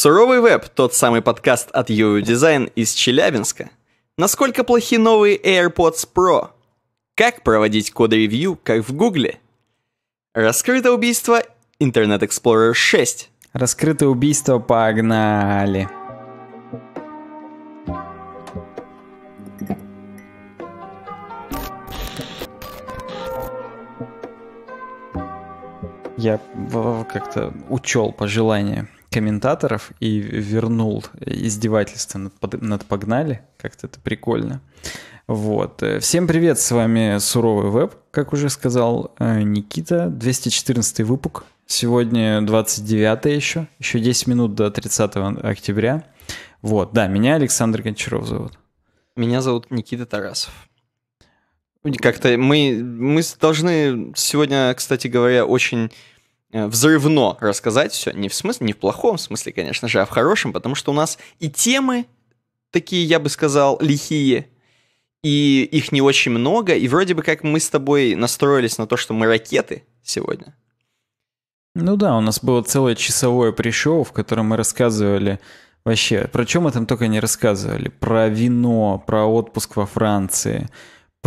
Суровый веб, тот самый подкаст от UU Design из Челябинска. Насколько плохи новые AirPods Pro? Как проводить код-ревью, как в Гугле? Раскрыто убийство Internet Explorer 6. Раскрыто убийство, погнали. Я как-то учел пожелания комментаторов и вернул издевательство над, над погнали. Как-то это прикольно. Вот. Э, всем привет, с вами Суровый Веб, как уже сказал э, Никита, 214 выпуск. Сегодня 29 еще, еще 10 минут до 30 октября. Вот, да, меня Александр Гончаров зовут. Меня зовут Никита Тарасов. Как-то мы, мы должны сегодня, кстати говоря, очень Э, взрывно рассказать все. Не в смысле, не в плохом смысле, конечно же, а в хорошем, потому что у нас и темы такие, я бы сказал, лихие, и их не очень много, и вроде бы как мы с тобой настроились на то, что мы ракеты сегодня. Ну да, у нас было целое часовое пришел, в котором мы рассказывали вообще, про чем мы там только не рассказывали, про вино, про отпуск во Франции,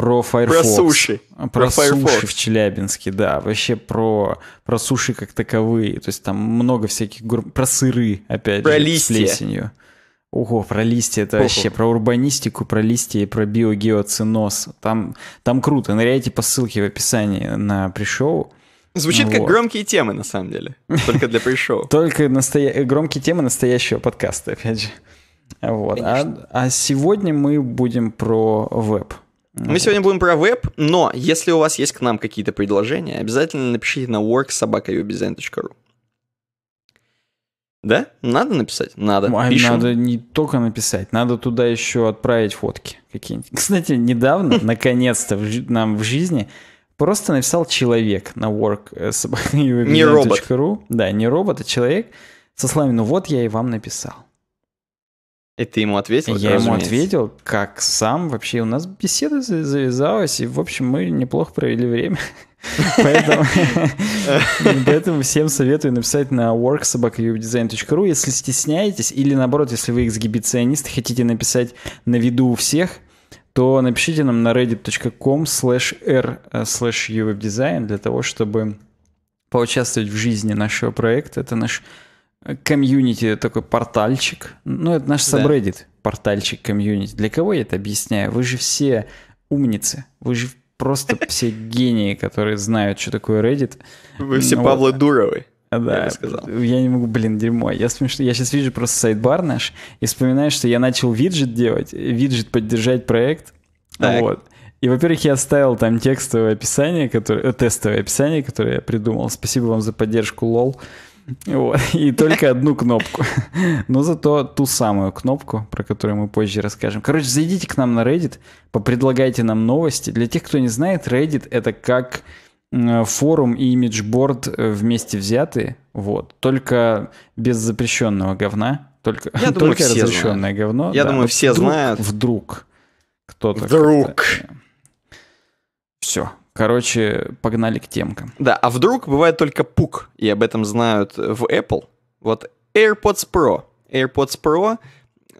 про Firefox. Про суши. Про, про Firefox. суши а, в Челябинске, да. Вообще про, про суши как таковые. То есть там много всяких... Гур... Про сыры, опять про же, листья. с плесенью. Ого, про листья, это Ого. вообще про урбанистику, про листья и про биогеоциноз. Там, там круто, ныряйте по ссылке в описании на пришел Звучит вот. как громкие темы, на самом деле, только для пришел Только настоя... Э, громкие темы настоящего подкаста, опять же. Вот. А, а сегодня мы будем про веб. Мы вот. сегодня будем про веб, но если у вас есть к нам какие-то предложения, обязательно напишите на worksobaka.ubizn.ru. Да? Надо написать? Надо. Пишем. Надо не только написать, надо туда еще отправить фотки какие-нибудь. Кстати, недавно, наконец-то, нам в жизни просто написал человек на work Не робот. Да, не робот, а человек со словами «ну вот я и вам написал». И ты ему ответил? Я ему ответил, как сам. Вообще у нас беседа завязалась, и, в общем, мы неплохо провели время. Поэтому, всем советую написать на worksobakayubdesign.ru, если стесняетесь, или наоборот, если вы эксгибиционист, хотите написать на виду у всех, то напишите нам на reddit.com slash r slash для того, чтобы поучаствовать в жизни нашего проекта. Это наш комьюнити такой портальчик. Ну, это наш subreddit, да. портальчик комьюнити. Для кого я это объясняю? Вы же все умницы, вы же просто все гении, которые знают, что такое Reddit. Вы все ну, Павлы вот. Дуровы. Да, я, сказал. я не могу, блин, дерьмо. Я вспомню, я сейчас вижу просто сайт-бар наш и вспоминаю, что я начал виджет делать, виджет поддержать проект. Так. Вот. И, во-первых, я оставил там текстовое описание, которое, э, тестовое описание, которое я придумал. Спасибо вам за поддержку, лол. Вот. И только одну кнопку. Но зато ту самую кнопку, про которую мы позже расскажем. Короче, зайдите к нам на Reddit, попредлагайте нам новости. Для тех, кто не знает, Reddit это как форум и имиджборд э, вместе взяты. Вот. Только без запрещенного говна. Только, Я думаю, только разрешенное знают. говно. Я да. думаю, все вдруг, знают. Вдруг кто-то. Вдруг. Э, все. Короче, погнали к темкам. Да, а вдруг бывает только пук, и об этом знают в Apple. Вот AirPods Pro. AirPods Pro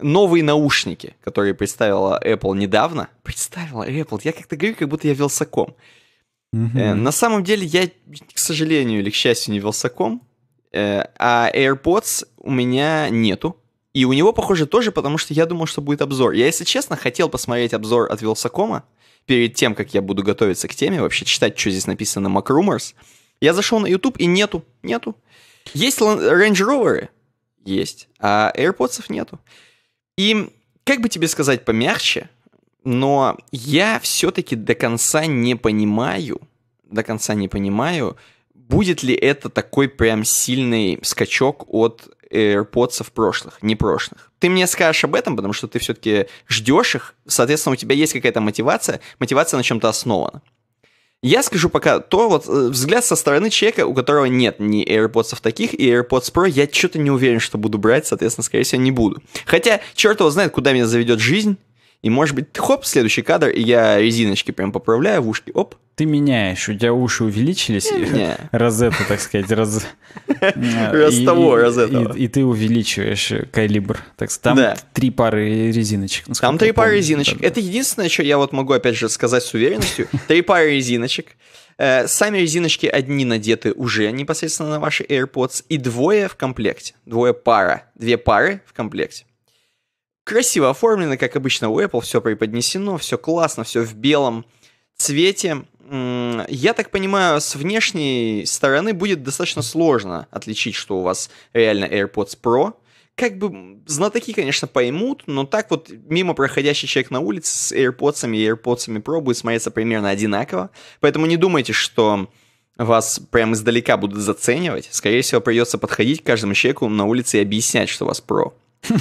новые наушники, которые представила Apple недавно. Представила Apple. Я как-то говорю, как будто я велсаком. Mm-hmm. Э, на самом деле я, к сожалению или к счастью, не велсаком, э, а AirPods у меня нету. И у него, похоже, тоже, потому что я думал, что будет обзор. Я, если честно, хотел посмотреть обзор от Велсакома, перед тем, как я буду готовиться к теме, вообще читать, что здесь написано на MacRumors, я зашел на YouTube и нету, нету. Есть Range Rover? Есть. А AirPods нету. И как бы тебе сказать помягче, но я все-таки до конца не понимаю, до конца не понимаю, будет ли это такой прям сильный скачок от AirPods прошлых, не прошлых. Ты мне скажешь об этом, потому что ты все-таки ждешь их, соответственно, у тебя есть какая-то мотивация, мотивация на чем-то основана. Я скажу пока то вот э, взгляд со стороны человека, у которого нет ни AirPods таких, и AirPods Pro я что-то не уверен, что буду брать, соответственно, скорее всего, не буду. Хотя, черт его знает, куда меня заведет жизнь, и, может быть, хоп, следующий кадр, и я резиночки прям поправляю в ушки, оп. Ты меняешь, у тебя уши увеличились, не. розетта, так сказать, раз... Раз того, раз этого. И ты увеличиваешь э, калибр. Так Там три пары резиночек. Там три пары резиночек. Это единственное, что я вот могу, опять же, сказать с уверенностью. Три пары резиночек. Э, сами резиночки одни надеты уже непосредственно на ваши AirPods, и двое в комплекте. Двое пара. Две пары в комплекте. Красиво оформлено, как обычно у Apple, все преподнесено, все классно, все в белом цвете. Я так понимаю, с внешней стороны будет достаточно сложно отличить, что у вас реально AirPods Pro. Как бы знатоки, конечно, поймут, но так вот мимо проходящий человек на улице с AirPods и AirPods Pro будет смотреться примерно одинаково. Поэтому не думайте, что вас прямо издалека будут заценивать. Скорее всего, придется подходить к каждому человеку на улице и объяснять, что у вас Pro.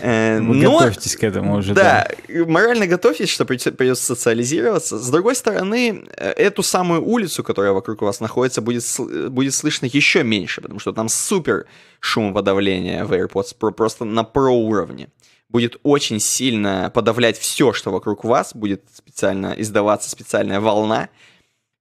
Э, готовьтесь к этому уже. Да, морально готовьтесь, что придется социализироваться. С другой стороны, э, эту самую улицу, которая вокруг вас находится, будет, э, будет слышно еще меньше, потому что там супер шумоводавление в AirPods Pro просто на про уровне. Будет очень сильно подавлять все, что вокруг вас, будет специально издаваться специальная волна,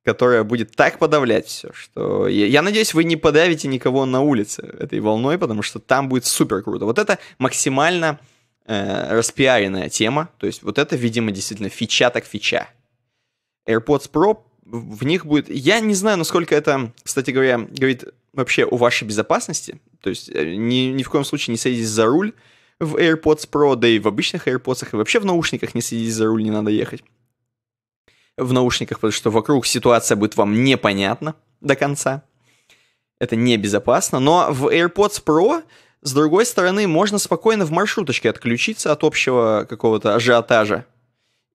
которая будет так подавлять все, что... Я, я надеюсь, вы не подавите никого на улице этой волной, потому что там будет супер круто. Вот это максимально э, распиаренная тема, то есть вот это, видимо, действительно фича так фича. AirPods Pro в них будет... Я не знаю, насколько это, кстати говоря, говорит вообще о вашей безопасности. То есть э, ни, ни в коем случае не садитесь за руль в AirPods Pro, да и в обычных AirPods, и вообще в наушниках не садитесь за руль, не надо ехать в наушниках, потому что вокруг ситуация будет вам непонятна до конца. Это небезопасно. Но в AirPods Pro, с другой стороны, можно спокойно в маршруточке отключиться от общего какого-то ажиотажа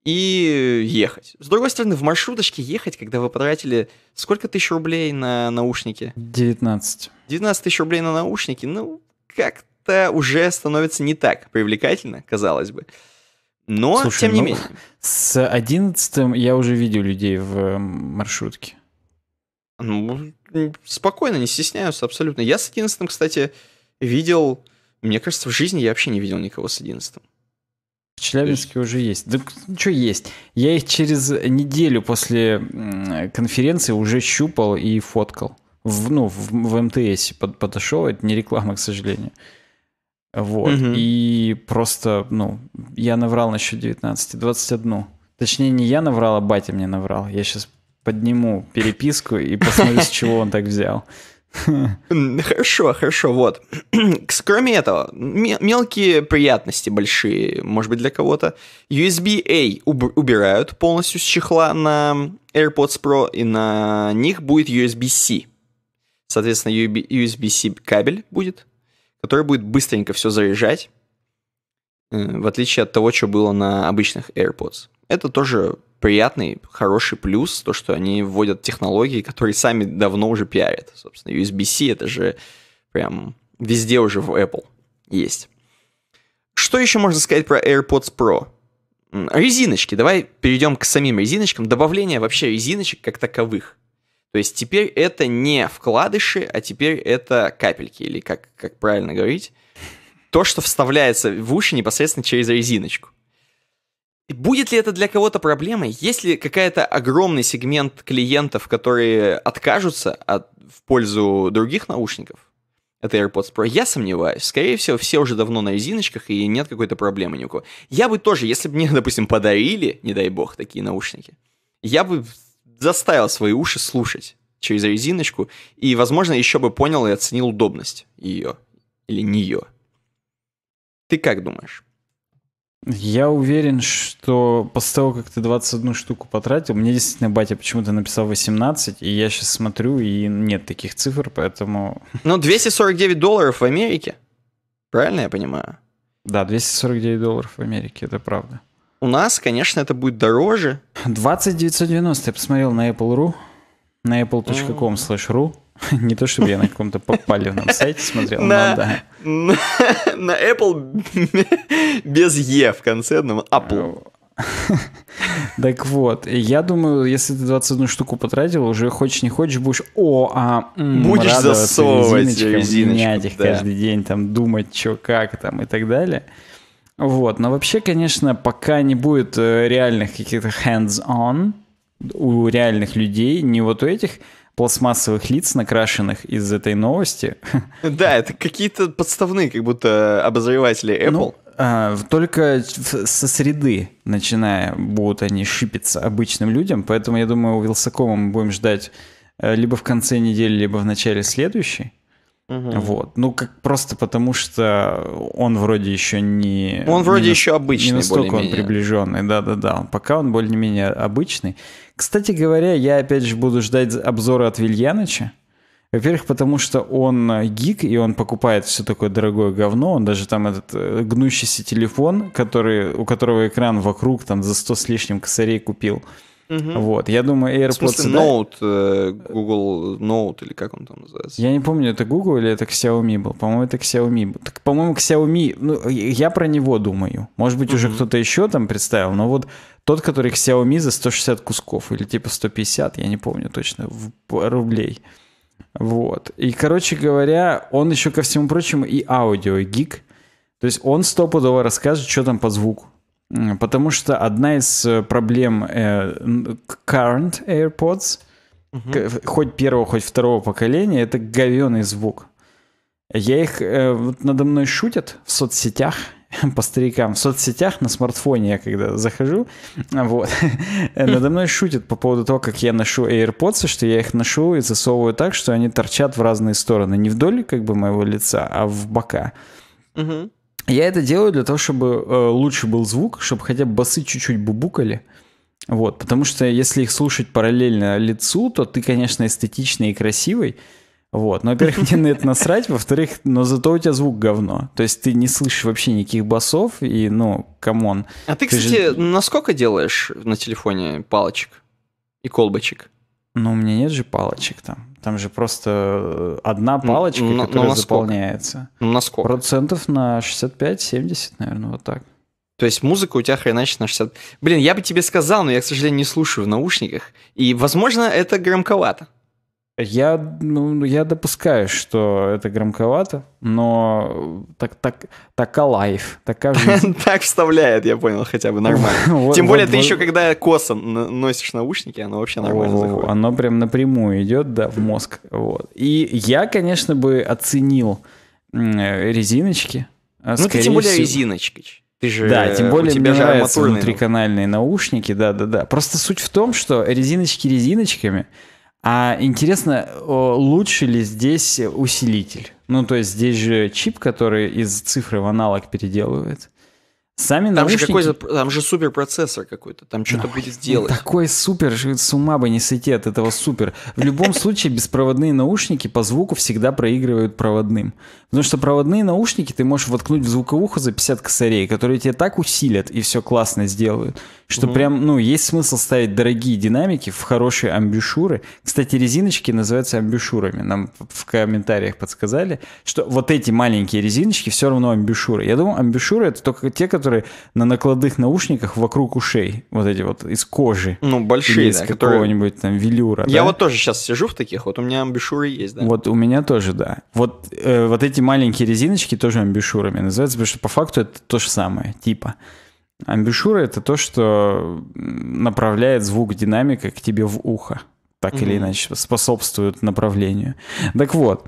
и ехать. С другой стороны, в маршруточке ехать, когда вы потратили сколько тысяч рублей на наушники? 19. 19 тысяч рублей на наушники, ну, как-то уже становится не так привлекательно, казалось бы. Но, Слушай, тем не ну, менее. С одиннадцатым я уже видел людей в маршрутке. Ну, спокойно, не стесняются абсолютно. Я с одиннадцатым, кстати, видел... Мне кажется, в жизни я вообще не видел никого с одиннадцатым. в Челябинске уже есть. Да ну, что есть? Я их через неделю после конференции уже щупал и фоткал. В, ну, в, в МТС подошел, это не реклама, к сожалению. Вот. Угу. И просто, ну, я наврал насчет 19, 21. Точнее, не я наврал, а батя мне наврал. Я сейчас подниму переписку и посмотрю, с чего он так взял. Хорошо, хорошо, вот. Кроме этого, мелкие приятности большие, может быть, для кого-то. USB-A убирают полностью с чехла на AirPods Pro, и на них будет USB-C. Соответственно, USB-C кабель будет который будет быстренько все заряжать, э, в отличие от того, что было на обычных AirPods. Это тоже приятный, хороший плюс, то, что они вводят технологии, которые сами давно уже пиарят. Собственно, USB-C это же прям везде уже в Apple есть. Что еще можно сказать про AirPods Pro? Резиночки. Давай перейдем к самим резиночкам. Добавление вообще резиночек как таковых. То есть теперь это не вкладыши, а теперь это капельки, или как, как правильно говорить, то, что вставляется в уши непосредственно через резиночку. Будет ли это для кого-то проблемой? Есть ли какая-то огромный сегмент клиентов, которые откажутся от, в пользу других наушников? Это AirPods Pro. Я сомневаюсь. Скорее всего, все уже давно на резиночках, и нет какой-то проблемы ни у кого. Я бы тоже, если бы мне, допустим, подарили, не дай бог, такие наушники, я бы заставил свои уши слушать через резиночку, и, возможно, еще бы понял и оценил удобность ее или нее. Ты как думаешь? Я уверен, что после того, как ты 21 штуку потратил, мне действительно батя почему-то написал 18, и я сейчас смотрю, и нет таких цифр, поэтому... Ну, 249 долларов в Америке, правильно я понимаю? Да, 249 долларов в Америке, это правда. У нас, конечно, это будет дороже. 20990 я посмотрел на Apple.ru, на apple.com ru Не то, чтобы я на каком-то попаливном сайте смотрел, но да. На Apple без Е в конце, но Apple. Так вот, я думаю, если ты 21 штуку потратил, уже хочешь не хочешь, будешь о, а будешь засовывать резиночкам, менять каждый день, там думать, что как там и так далее. Вот, но вообще, конечно, пока не будет э, реальных каких-то hands-on у реальных людей, не вот у этих пластмассовых лиц, накрашенных из этой новости. Да, это какие-то подставные, как будто э, обозреватели ну, Apple. Ну, а, только со среды начиная будут они шипиться обычным людям, поэтому я думаю, у Вилсакома мы будем ждать э, либо в конце недели, либо в начале следующей. Угу. Вот. Ну, как просто потому, что он вроде еще не... Он вроде не еще обычный. Не настолько он приближенный, да-да-да. Пока он более-менее обычный. Кстати говоря, я опять же буду ждать обзора от Вильяныча. Во-первых, потому что он э, гик, и он покупает все такое дорогое говно. Он даже там этот э, гнущийся телефон, который, у которого экран вокруг там за сто с лишним косарей купил. Угу. Вот, я думаю, AirPods... В смысле, Note, э, Google Note или как он там называется? Я не помню, это Google или это Xiaomi был. По-моему, это Xiaomi. Так, по-моему, Xiaomi... Ну, я про него думаю. Может быть, угу. уже кто-то еще там представил, но вот тот, который Xiaomi за 160 кусков или типа 150, я не помню точно, в рублей. Вот. И, короче говоря, он еще, ко всему прочему, и аудио гик. То есть он стопудово расскажет, что там по звуку. Потому что одна из э, проблем э, current AirPods, угу. хоть первого, хоть второго поколения, это говеный звук. Я их... Э, вот надо мной шутят в соцсетях, по старикам в соцсетях на смартфоне я когда захожу, а, вот, надо мной шутят по поводу того, как я ношу AirPods, что я их ношу и засовываю так, что они торчат в разные стороны, не вдоль как бы моего лица, а в бока. Угу. Я это делаю для того, чтобы э, лучше был звук, чтобы хотя бы басы чуть-чуть бубукали. Вот, потому что если их слушать параллельно лицу, то ты, конечно, эстетичный и красивый. Вот, но, во-первых, мне на это насрать, во-вторых, но зато у тебя звук говно. То есть ты не слышишь вообще никаких басов, и, ну, камон. А ты, ты кстати, же... насколько делаешь на телефоне палочек и колбочек? Ну, у меня нет же палочек там. Там же просто э, одна палочка, на, которая ну, на заполняется. На сколько? Процентов на 65-70, наверное, вот так. То есть музыка у тебя хреначит на 60... Блин, я бы тебе сказал, но я, к сожалению, не слушаю в наушниках. И, возможно, это громковато. Я, ну, я допускаю, что это громковато, но так, так, така лайф, такая жизнь. Так вставляет, я понял, хотя бы нормально. Тем более ты еще, когда косом носишь наушники, оно вообще нормально заходит. Оно прям напрямую идет, да, в мозг. Вот. И я, конечно, бы оценил резиночки. А, ну ты тем более резиночкач. Ты же, да, тем более у тебя мне нравятся внутриканальные наушники, да-да-да. Просто суть в том, что резиночки резиночками – а интересно, лучше ли здесь усилитель? Ну, то есть здесь же чип, который из цифры в аналог переделывает. Сами там наушники... же какой там же суперпроцессор какой-то, там что-то ну, будет делать. Такой супер, с ума бы не сойти от этого супер. В любом случае беспроводные наушники по звуку всегда проигрывают проводным. Потому что проводные наушники ты можешь воткнуть в звуковуху за 50 косарей, которые тебе так усилят и все классно сделают, что угу. прям, ну, есть смысл ставить дорогие динамики в хорошие амбюшуры. Кстати, резиночки называются амбюшурами. Нам в комментариях подсказали, что вот эти маленькие резиночки все равно амбюшуры. Я думал, амбюшуры это только те, которые на накладных наушниках вокруг ушей, вот эти вот из кожи. Ну, большие, из да, какого-нибудь которые... там велюра. Я да? вот тоже сейчас сижу в таких, вот у меня амбюшуры есть, да. Вот у меня тоже, да. Вот, э, вот эти маленькие резиночки тоже амбюшурами называются, потому что по факту это то же самое, типа. Амбушюра — это то, что направляет звук динамика к тебе в ухо. Так mm-hmm. или иначе, способствует направлению. Так вот,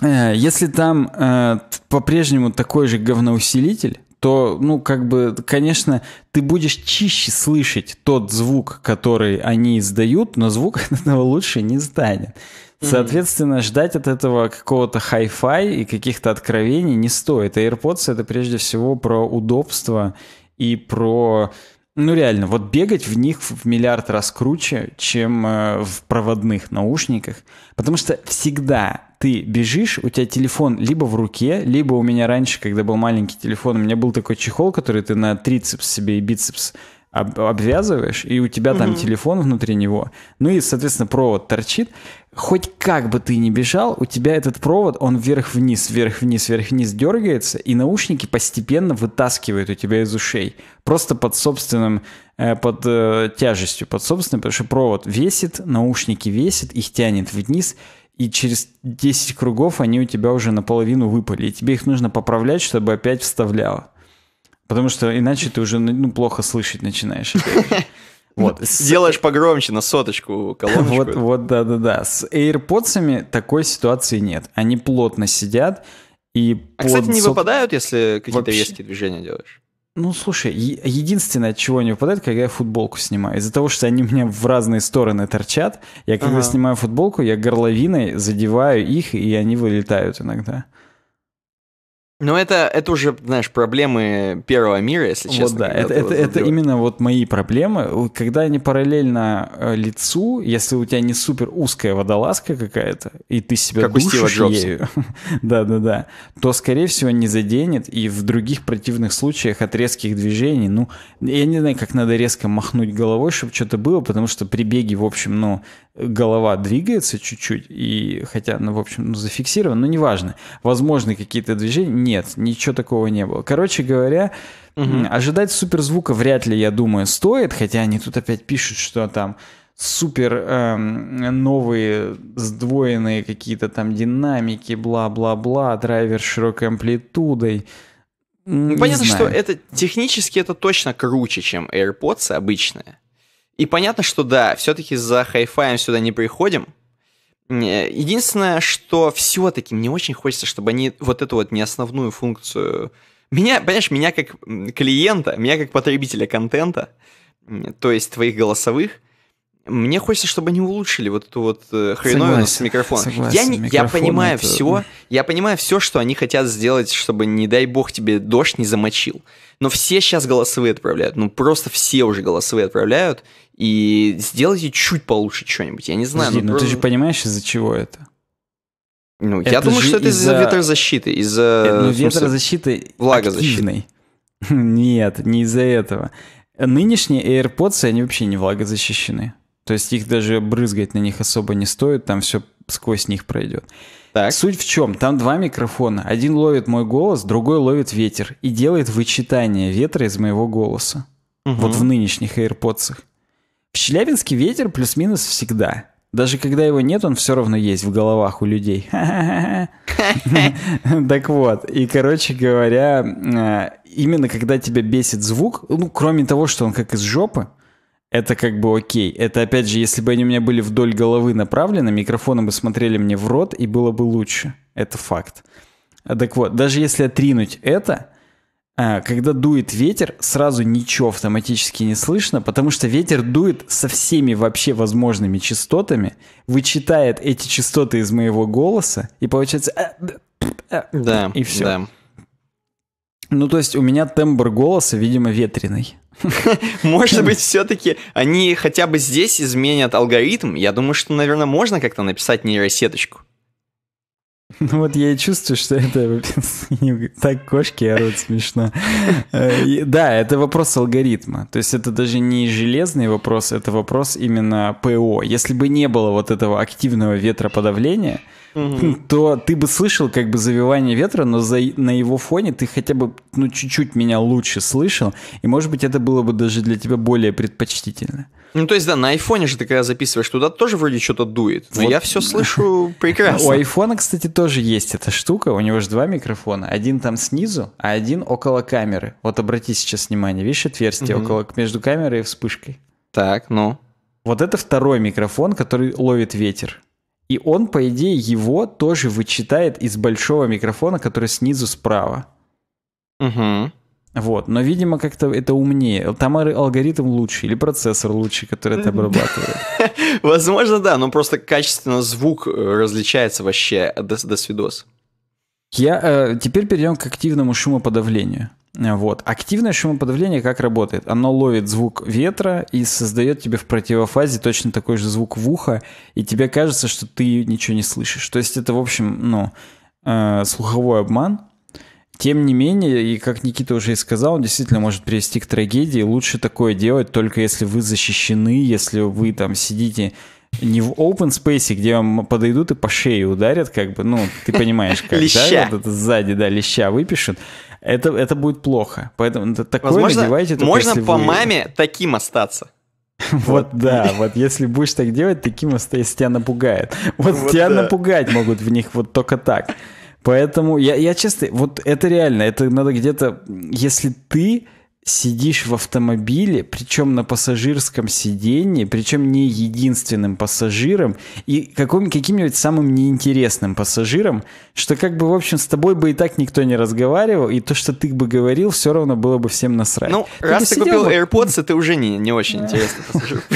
э, если там э, по-прежнему такой же говноусилитель, то, ну, как бы, конечно, ты будешь чище слышать тот звук, который они издают, но звук от этого лучше не станет. Соответственно, ждать от этого какого-то хай-фай и каких-то откровений не стоит. А AirPods — это прежде всего про удобство и про... Ну реально, вот бегать в них в миллиард раз круче, чем э, в проводных наушниках, потому что всегда ты бежишь, у тебя телефон либо в руке, либо у меня раньше, когда был маленький телефон, у меня был такой чехол, который ты на трицепс себе и бицепс об, обвязываешь, и у тебя там угу. телефон внутри него, ну и, соответственно, провод торчит хоть как бы ты ни бежал, у тебя этот провод, он вверх-вниз, вверх-вниз, вверх-вниз дергается, и наушники постепенно вытаскивают у тебя из ушей. Просто под собственным, э, под э, тяжестью, под собственным, потому что провод весит, наушники весят, их тянет вниз, и через 10 кругов они у тебя уже наполовину выпали, и тебе их нужно поправлять, чтобы опять вставляло. Потому что иначе ты уже ну, плохо слышать начинаешь. Вот. Делаешь погромче на соточку колоночку. Вот, вот, да-да-да. С AirPods такой ситуации нет. Они плотно сидят и... А, кстати, не выпадают, если какие-то резкие движения делаешь? Ну, слушай, единственное, от чего они выпадают, когда я футболку снимаю. Из-за того, что они у меня в разные стороны торчат, я когда ага. снимаю футболку, я горловиной задеваю их, и они вылетают иногда. Ну это, это уже, знаешь, проблемы первого мира, если честно. Вот да, это, это, это именно вот мои проблемы. Когда они параллельно э, лицу, если у тебя не супер узкая водолазка какая-то, и ты себя как душишь ею, да-да-да, то, скорее всего, не заденет, и в других противных случаях от резких движений, ну, я не знаю, как надо резко махнуть головой, чтобы что-то было, потому что при беге, в общем, ну, голова двигается чуть-чуть, и хотя, ну, в общем, ну, зафиксировано, но неважно. Возможны какие-то движения? Нет, ничего такого не было. Короче говоря, угу. ожидать суперзвука вряд ли, я думаю, стоит, хотя они тут опять пишут, что там супер эм, новые сдвоенные какие-то там динамики, бла-бла-бла, драйвер с широкой амплитудой. Ну, не Понятно, знаю. что это технически это точно круче, чем AirPods обычные. И понятно, что да, все-таки за хай-фаем сюда не приходим. Э, единственное, что все-таки мне очень хочется, чтобы они вот эту вот не основную функцию... Меня, понимаешь, меня как клиента, меня как потребителя контента, то есть твоих голосовых, мне хочется, чтобы они улучшили вот эту вот э, хреновину с микрофоном. Согласен, я, микрофон я понимаю это... все, я понимаю все, что они хотят сделать, чтобы, не дай бог, тебе дождь не замочил. Но все сейчас голосовые отправляют. Ну, просто все уже голосовые отправляют. И сделайте чуть получше что-нибудь. Я не знаю. Подожди, ну, просто... Ну ты же понимаешь, из-за чего это? Ну, это я думаю, что это из-за ветрозащиты, из-за... Э, ну, ветрозащиты влагозащиты. Нет, не из-за этого. Нынешние AirPods, они вообще не влагозащищены. То есть их даже брызгать на них особо не стоит, там все сквозь них пройдет. Так. Суть в чем? Там два микрофона. Один ловит мой голос, другой ловит ветер и делает вычитание ветра из моего голоса. Угу. Вот в нынешних AirPods. В Челябинске ветер плюс-минус всегда. Даже когда его нет, он все равно есть в головах у людей. Так вот, и, короче говоря, э, именно когда тебя бесит звук, ну, кроме того, что он как из жопы, это как бы окей. Это опять же, если бы они у меня были вдоль головы направлены, микрофоны бы смотрели мне в рот, и было бы лучше. Это факт. Так вот, даже если отринуть это, а, когда дует ветер, сразу ничего автоматически не слышно, потому что ветер дует со всеми вообще возможными частотами, вычитает эти частоты из моего голоса, и получается... А, а, да, и все. Да. Ну, то есть у меня тембр голоса, видимо, ветреный. Может быть, все-таки они хотя бы здесь изменят алгоритм. Я думаю, что, наверное, можно как-то написать нейросеточку. Ну вот я и чувствую, что это так кошки орут смешно. Э, да, это вопрос алгоритма. То есть это даже не железный вопрос, это вопрос именно ПО. Если бы не было вот этого активного ветроподавления, то ты бы слышал как бы завивание ветра, но за, на его фоне ты хотя бы ну чуть-чуть меня лучше слышал, и может быть это было бы даже для тебя более предпочтительно. Ну, то есть, да, на айфоне же ты когда записываешь туда, тоже вроде что-то дует. Но вот. я все слышу прекрасно. У айфона, кстати, тоже есть эта штука. У него же два микрофона. Один там снизу, а один около камеры. Вот обрати сейчас внимание. Видишь отверстие угу. около, между камерой и вспышкой? Так, ну. Вот это второй микрофон, который ловит ветер. И он, по идее, его тоже вычитает из большого микрофона, который снизу справа. Угу. Вот, но, видимо, как-то это умнее. Там алгоритм лучше или процессор лучше, который это обрабатывает. Возможно, да, но просто качественно звук э, различается вообще до, свидос. Я э, теперь перейдем к активному шумоподавлению. Вот. Активное шумоподавление как работает? Оно ловит звук ветра и создает тебе в противофазе точно такой же звук в ухо, и тебе кажется, что ты ничего не слышишь. То есть это, в общем, ну, э, слуховой обман. Тем не менее, и как Никита уже и сказал, он действительно может привести к трагедии. Лучше такое делать только если вы защищены, если вы там сидите не в open space, где вам подойдут и по шее ударят, как бы, ну, ты понимаешь, как, леща. да, вот это сзади, да, леща выпишут, это, это будет плохо. Поэтому такое Возможно, надевайте только Можно если по вы... маме таким остаться. Вот да, вот если будешь так делать, таким остается, тебя напугает. Вот тебя напугать могут в них вот только так. Поэтому я, я честно, вот это реально, это надо где-то, если ты сидишь в автомобиле, причем на пассажирском сиденье, причем не единственным пассажиром и каким, каким-нибудь самым неинтересным пассажиром, что как бы, в общем, с тобой бы и так никто не разговаривал, и то, что ты бы говорил, все равно было бы всем насрать. Ну, ты раз ты купил бы... AirPods, ты уже не, не очень интересный пассажир.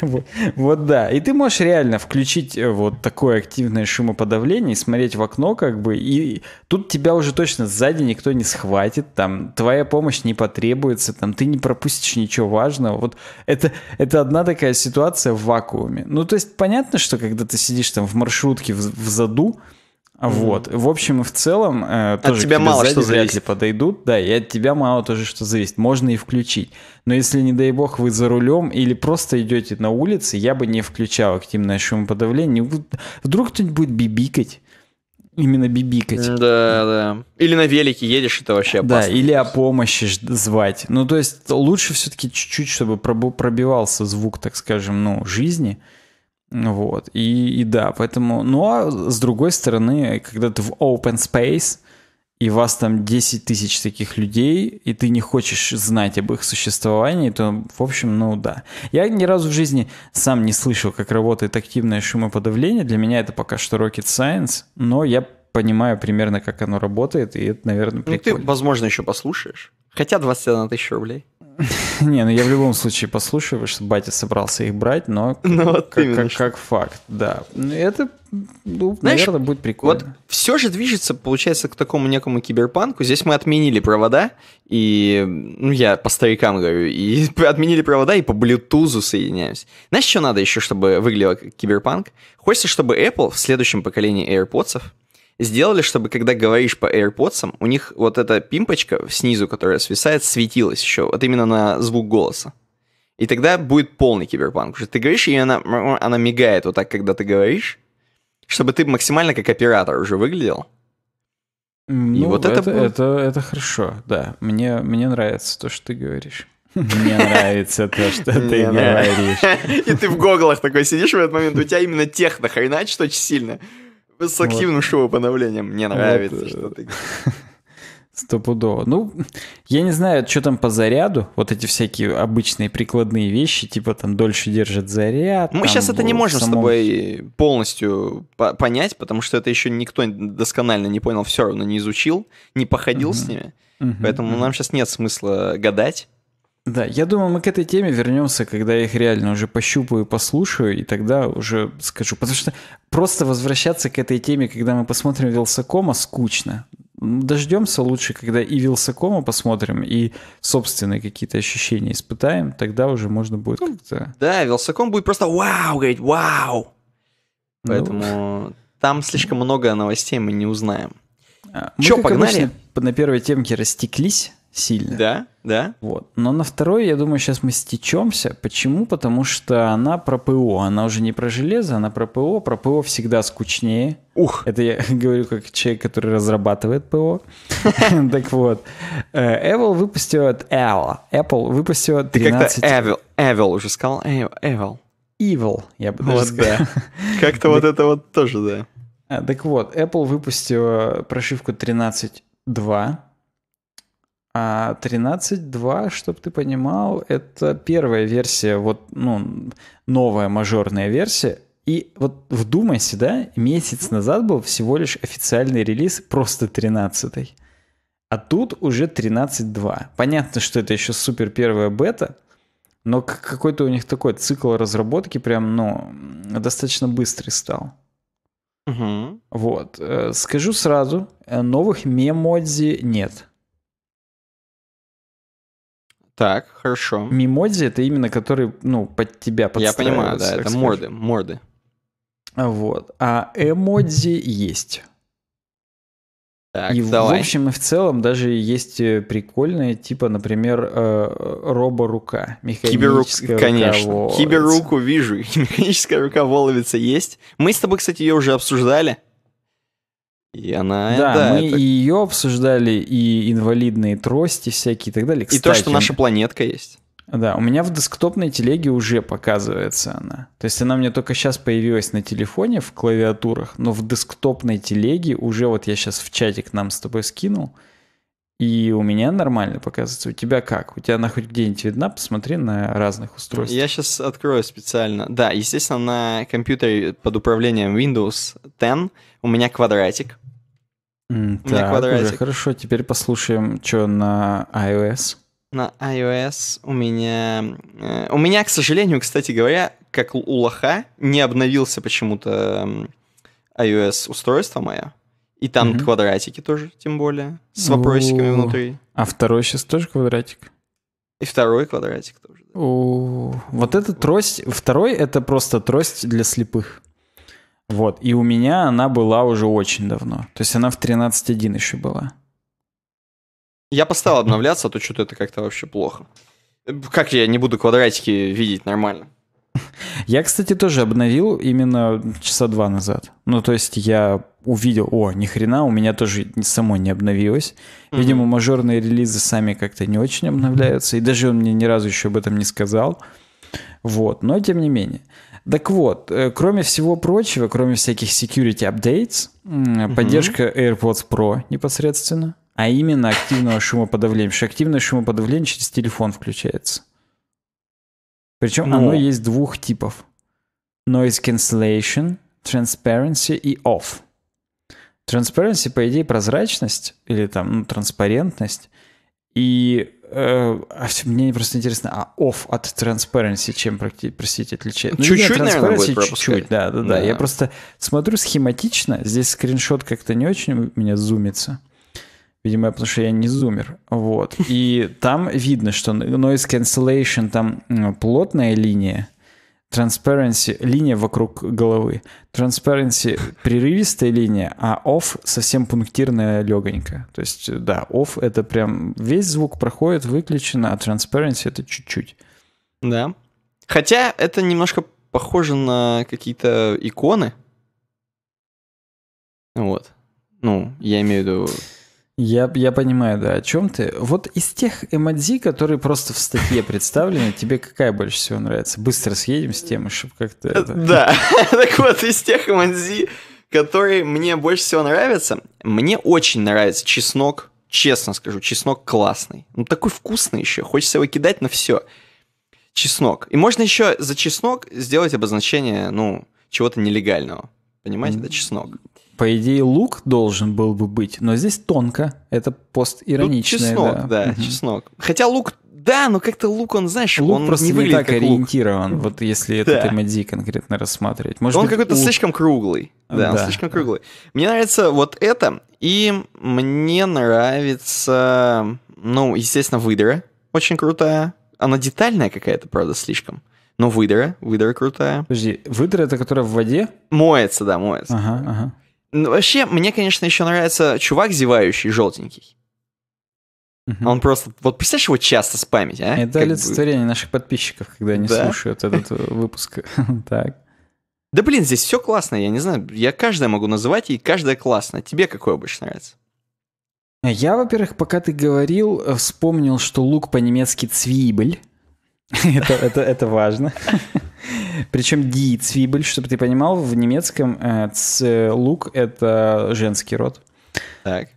Вот да. И ты можешь реально включить э, вот такое активное шумоподавление, смотреть в окно как бы, и тут тебя уже точно сзади никто не схватит, там твоя помощь не потребуется, там ты не пропустишь ничего важного. Вот это, это одна такая ситуация в вакууме. Ну то есть понятно, что когда ты сидишь там в маршрутке в, в заду, вот. Mm-hmm. В общем и в целом, э, от тоже тебя мало что зависит. подойдут, да, и от тебя мало тоже что зависит. Можно и включить. Но если, не дай бог, вы за рулем или просто идете на улице, я бы не включал активное шумоподавление. Вдруг кто-нибудь будет бибикать. Именно бибикать. Да, да. Или на велике едешь, это вообще опасно. Да, или о помощи звать. Ну, то есть лучше все-таки чуть-чуть, чтобы пробивался звук, так скажем, ну, жизни. Вот. И, и да, поэтому... Ну а с другой стороны, когда ты в open space, и вас там 10 тысяч таких людей, и ты не хочешь знать об их существовании, то, в общем, ну да. Я ни разу в жизни сам не слышал, как работает активное шумоподавление. Для меня это пока что rocket science, но я понимаю примерно, как оно работает, и это, наверное, прикольно. Ну, ты, возможно, еще послушаешь. Хотя 21 тысяча рублей. Не, ну я в любом случае послушаю, что батя собрался их брать, но ну, вот как, как, как факт, да. Ну, это, ну, Знаешь, наверное, будет прикольно. Вот все же движется, получается, к такому некому киберпанку. Здесь мы отменили провода, и, ну, я по старикам говорю, и отменили провода, и по Bluetooth соединяюсь. Знаешь, что надо еще, чтобы выглядело как киберпанк? Хочется, чтобы Apple в следующем поколении AirPods сделали, чтобы когда говоришь по AirPods, у них вот эта пимпочка снизу, которая свисает, светилась еще, вот именно на звук голоса. И тогда будет полный киберпанк. что ты говоришь, и она, она мигает вот так, когда ты говоришь, чтобы ты максимально как оператор уже выглядел. Ну, и вот это, это, это, это хорошо, да. Мне, мне нравится то, что ты говоришь. Мне нравится то, что ты говоришь. И ты в гоглах такой сидишь в этот момент, у тебя именно тех нахрена очень сильно. С активным вот. шоу-обновлением. Мне нравится, вот. что э, ты Стопудово. Ну, я не знаю, что там по заряду. Вот эти всякие обычные прикладные вещи, типа там дольше держит заряд. Мы сейчас это не можем самом... с тобой полностью по понять, потому что это еще никто досконально не понял, все равно не изучил, не походил угу. с ними. Угу. Поэтому угу. нам сейчас нет смысла гадать. Да, я думаю, мы к этой теме вернемся, когда я их реально уже пощупаю, послушаю, и тогда уже скажу. Потому что просто возвращаться к этой теме, когда мы посмотрим Вилсакома, скучно. Дождемся лучше, когда и Вилсакома посмотрим, и собственные какие-то ощущения испытаем, тогда уже можно будет ну, как-то... Да, Вилсаком будет просто вау, говорить вау! Ну Поэтому ну... там слишком много новостей мы не узнаем. А, мы, Че, как погнали? Обычно, на первой темке растеклись, сильно. Да, да. Вот. Но на второй, я думаю, сейчас мы стечемся. Почему? Потому что она про ПО. Она уже не про железо, она про ПО. Про ПО всегда скучнее. Ух! Это я говорю как человек, который разрабатывает ПО. Так вот. Э, Apple выпустила... Apple выпустила 13... Ты как-то Evil уже сказал? Evil. Э, Evil, я бы даже сказал. Как-то вот это вот тоже, да. А, так вот, Apple выпустила э, прошивку 13.2 а 13.2, чтобы ты понимал, это первая версия, вот, ну, новая мажорная версия. И вот вдумайся, да, месяц назад был всего лишь официальный релиз просто 13 -й. А тут уже 13.2. Понятно, что это еще супер первая бета, но какой-то у них такой цикл разработки прям, ну, достаточно быстрый стал. Угу. Вот. Э, скажу сразу, э, новых мемодзи нет. Так, хорошо. Мимодзи — это именно который, ну, под тебя подстраиваются. Я понимаю, да, это скажем. морды, морды. Вот. А эмодзи есть. Так, и давай. в общем и в целом даже есть э, прикольные, типа, например, э, роборука, киберрука, Киберрук, конечно. Воловица. Киберруку вижу, механическая рука воловица есть. Мы с тобой, кстати, ее уже обсуждали. И она, да, да мы это... и ее обсуждали, и инвалидные трости всякие и так далее. Кстати, и то, что наша планетка есть. Да, у меня в десктопной телеге уже показывается она. То есть она мне только сейчас появилась на телефоне в клавиатурах, но в десктопной телеге уже вот я сейчас в чатик нам с тобой скинул, и у меня нормально показывается. У тебя как? У тебя она хоть где-нибудь видна? Посмотри на разных устройствах. Я сейчас открою специально. Да, естественно, на компьютере под управлением Windows 10 у меня квадратик, Mm, на так, квадратик. Уже хорошо, теперь послушаем, что на iOS. На iOS у меня... Э, у меня, к сожалению, кстати говоря, как у лоха, не обновился почему-то iOS-устройство мое. И там mm квадратики тоже, тем более, с вопросиками О-о-о. внутри. А второй сейчас тоже квадратик? И второй квадратик тоже. Да. О, вот это трость. Второй это просто трость для слепых. Вот. И у меня она была уже очень давно. То есть она в 13.1 еще была. Я поставил обновляться, а то что-то это как-то вообще плохо. Как я не буду квадратики видеть нормально? Я, кстати, тоже обновил именно часа два назад. Ну, то есть я увидел, о, ни хрена, у меня тоже само не обновилось. Видимо, mm-hmm. мажорные релизы сами как-то не очень обновляются. И даже он мне ни разу еще об этом не сказал. Вот, но тем не менее. Так вот, э, кроме всего прочего, кроме всяких security updates, поддержка AirPods Pro непосредственно, а именно активного шумоподавления. Потому что активное шумоподавление через телефон включается. Причем Но. Ну. оно есть двух типов. Noise cancellation, transparency и off. Transparency, по идее, прозрачность или там ну, транспарентность. И Э, а мне просто интересно, а off от transparency чем, простите, отличается? Ну, чуть-чуть, наверное, будет Чуть-чуть, да, да, да, да. Я просто смотрю схематично, здесь скриншот как-то не очень у меня зумится. Видимо, потому что я не зумер. Вот. И там видно, что noise cancellation там плотная линия, Transparency — линия вокруг головы. Transparency — прерывистая линия, а off — совсем пунктирная легонькая. То есть, да, off — это прям весь звук проходит, выключено, а transparency — это чуть-чуть. Да. Хотя это немножко похоже на какие-то иконы. Вот. Ну, я имею в виду я, я понимаю, да, о чем ты. Вот из тех эмодзи, которые просто в статье представлены, тебе какая больше всего нравится? Быстро съедем с темы, чтобы как-то... Это... Да, так вот, из тех эмодзи, которые мне больше всего нравятся, мне очень нравится чеснок, честно скажу, чеснок классный. Ну, такой вкусный еще, хочется его кидать на все. Чеснок. И можно еще за чеснок сделать обозначение, ну, чего-то нелегального. Понимаете, да, чеснок по идее, лук должен был бы быть, но здесь тонко. Это постироничное. Тут чеснок, да, да угу. чеснок. Хотя лук, да, но как-то лук, он, знаешь, лук он просто не, не так как ориентирован, лук. вот если да. этот MD конкретно рассматривать. Может он какой-то у... слишком круглый. Да, да, он слишком круглый. Мне нравится вот это, и мне нравится, ну, естественно, выдра. Очень крутая. Она детальная какая-то, правда, слишком. Но выдра, выдра крутая. Подожди, выдра это которая в воде? Моется, да, моется. Ага, ага. Ну, вообще, мне, конечно, еще нравится чувак зевающий, желтенький. Он просто... Вот представляешь, его часто спамить, а? Это как олицетворение бы... наших подписчиков, когда они да? слушают этот э, выпуск. Так. Да блин, здесь все классно, я не знаю, я каждое могу называть, и каждое классно. Тебе какое больше нравится? Я, во-первых, пока ты говорил, э, вспомнил, что лук по-немецки «цвибель». это, это, это важно. Причем die Zwiebelь, чтобы ты понимал, в немецком э, лук это женский род. Так.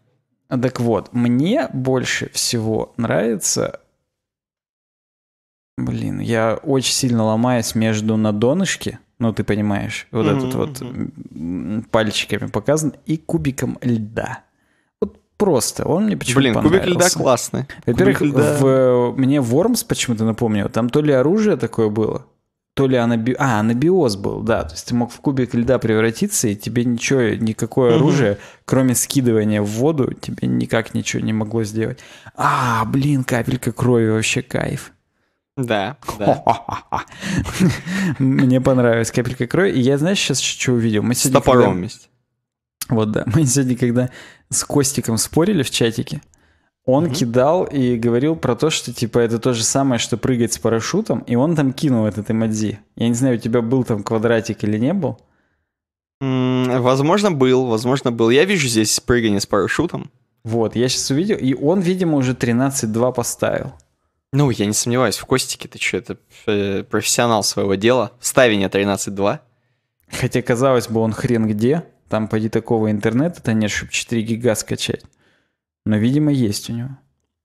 Так вот, мне больше всего нравится... Блин, я очень сильно ломаюсь между на донышке, ну ты понимаешь, вот mm-hmm. этот вот пальчиками показан, и кубиком льда просто. Он мне почему-то Блин, понравился. кубик льда классный. Во-первых, льда... в... Э, мне Вормс почему-то напомнил. Там то ли оружие такое было, то ли анаби... а, анабиоз был, да. То есть ты мог в кубик льда превратиться, и тебе ничего, никакое оружие, кроме скидывания в воду, тебе никак ничего не могло сделать. А, блин, капелька крови вообще кайф. Да, да. Мне понравилась капелька крови. И я, знаешь, сейчас что увидел? Мы сегодня Вот, да. Мы сегодня, когда с Костиком спорили в чатике, он mm кидал и говорил про то, что типа это то же самое, что прыгать с парашютом, и он там кинул этот эмодзи. Я не знаю, у тебя был там квадратик или не был? Mm, возможно, был, возможно, был. Я вижу здесь прыгание с парашютом. Вот, я сейчас увидел, и он, видимо, уже 13.2 поставил. Ну, я не сомневаюсь, в Костике ты что, это э, профессионал своего дела. Ставение 13.2. Хотя, казалось бы, он хрен где. Там, поди, такого интернета-то нет, чтобы 4 гига скачать. Но, видимо, есть у него.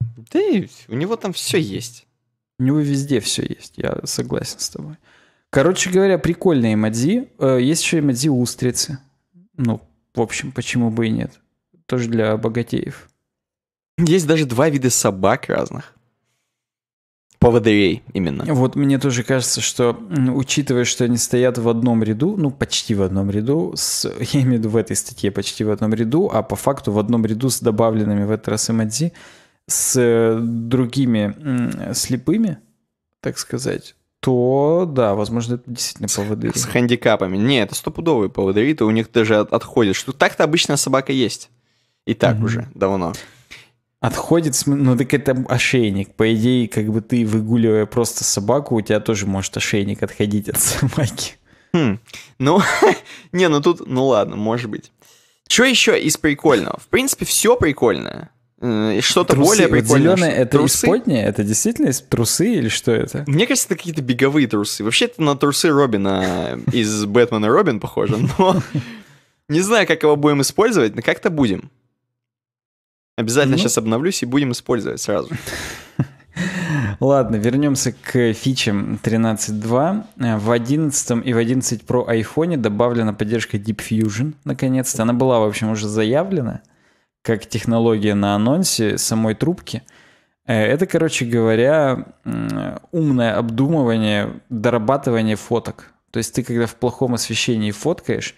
Да и у него там все есть. У него везде все есть, я согласен с тобой. Короче говоря, прикольные эмодзи. Э, есть еще эмодзи устрицы. Ну, в общем, почему бы и нет. Тоже для богатеев. Есть даже два вида собак разных поводырей именно. Вот мне тоже кажется, что учитывая, что они стоят в одном ряду, ну почти в одном ряду, с, я имею в виду в этой статье почти в одном ряду, а по факту в одном ряду с добавленными в этот раз эмодзи, с э, другими слепыми, так сказать, то да, возможно, это действительно поводыри. С хандикапами. Не, это стопудовые поводыри, то у них даже отходит. Что так-то обычно собака есть. И так mm-hmm. уже давно отходит, ну так это ошейник. По идее, как бы ты выгуливая просто собаку, у тебя тоже может ошейник отходить от собаки. Хм. Ну, не, ну тут, ну ладно, может быть. Что еще из прикольного? В принципе, все прикольное. Э, что-то более прикольное. Вот зеленое что... это трусы? исподнее? Это действительно трусы или что это? Мне кажется, это какие-то беговые трусы. Вообще, это на трусы Робина из Бэтмена Робин похоже, но не знаю, как его будем использовать, но как-то будем. Обязательно ну. сейчас обновлюсь и будем использовать сразу. Ладно, вернемся к фичам 13.2. В 11 и в 11 Pro iPhone добавлена поддержка Deep Fusion, наконец-то. Она была, в общем, уже заявлена как технология на анонсе самой трубки. Э, это, короче говоря, умное обдумывание, дорабатывание фоток. То есть ты, когда в плохом освещении фоткаешь,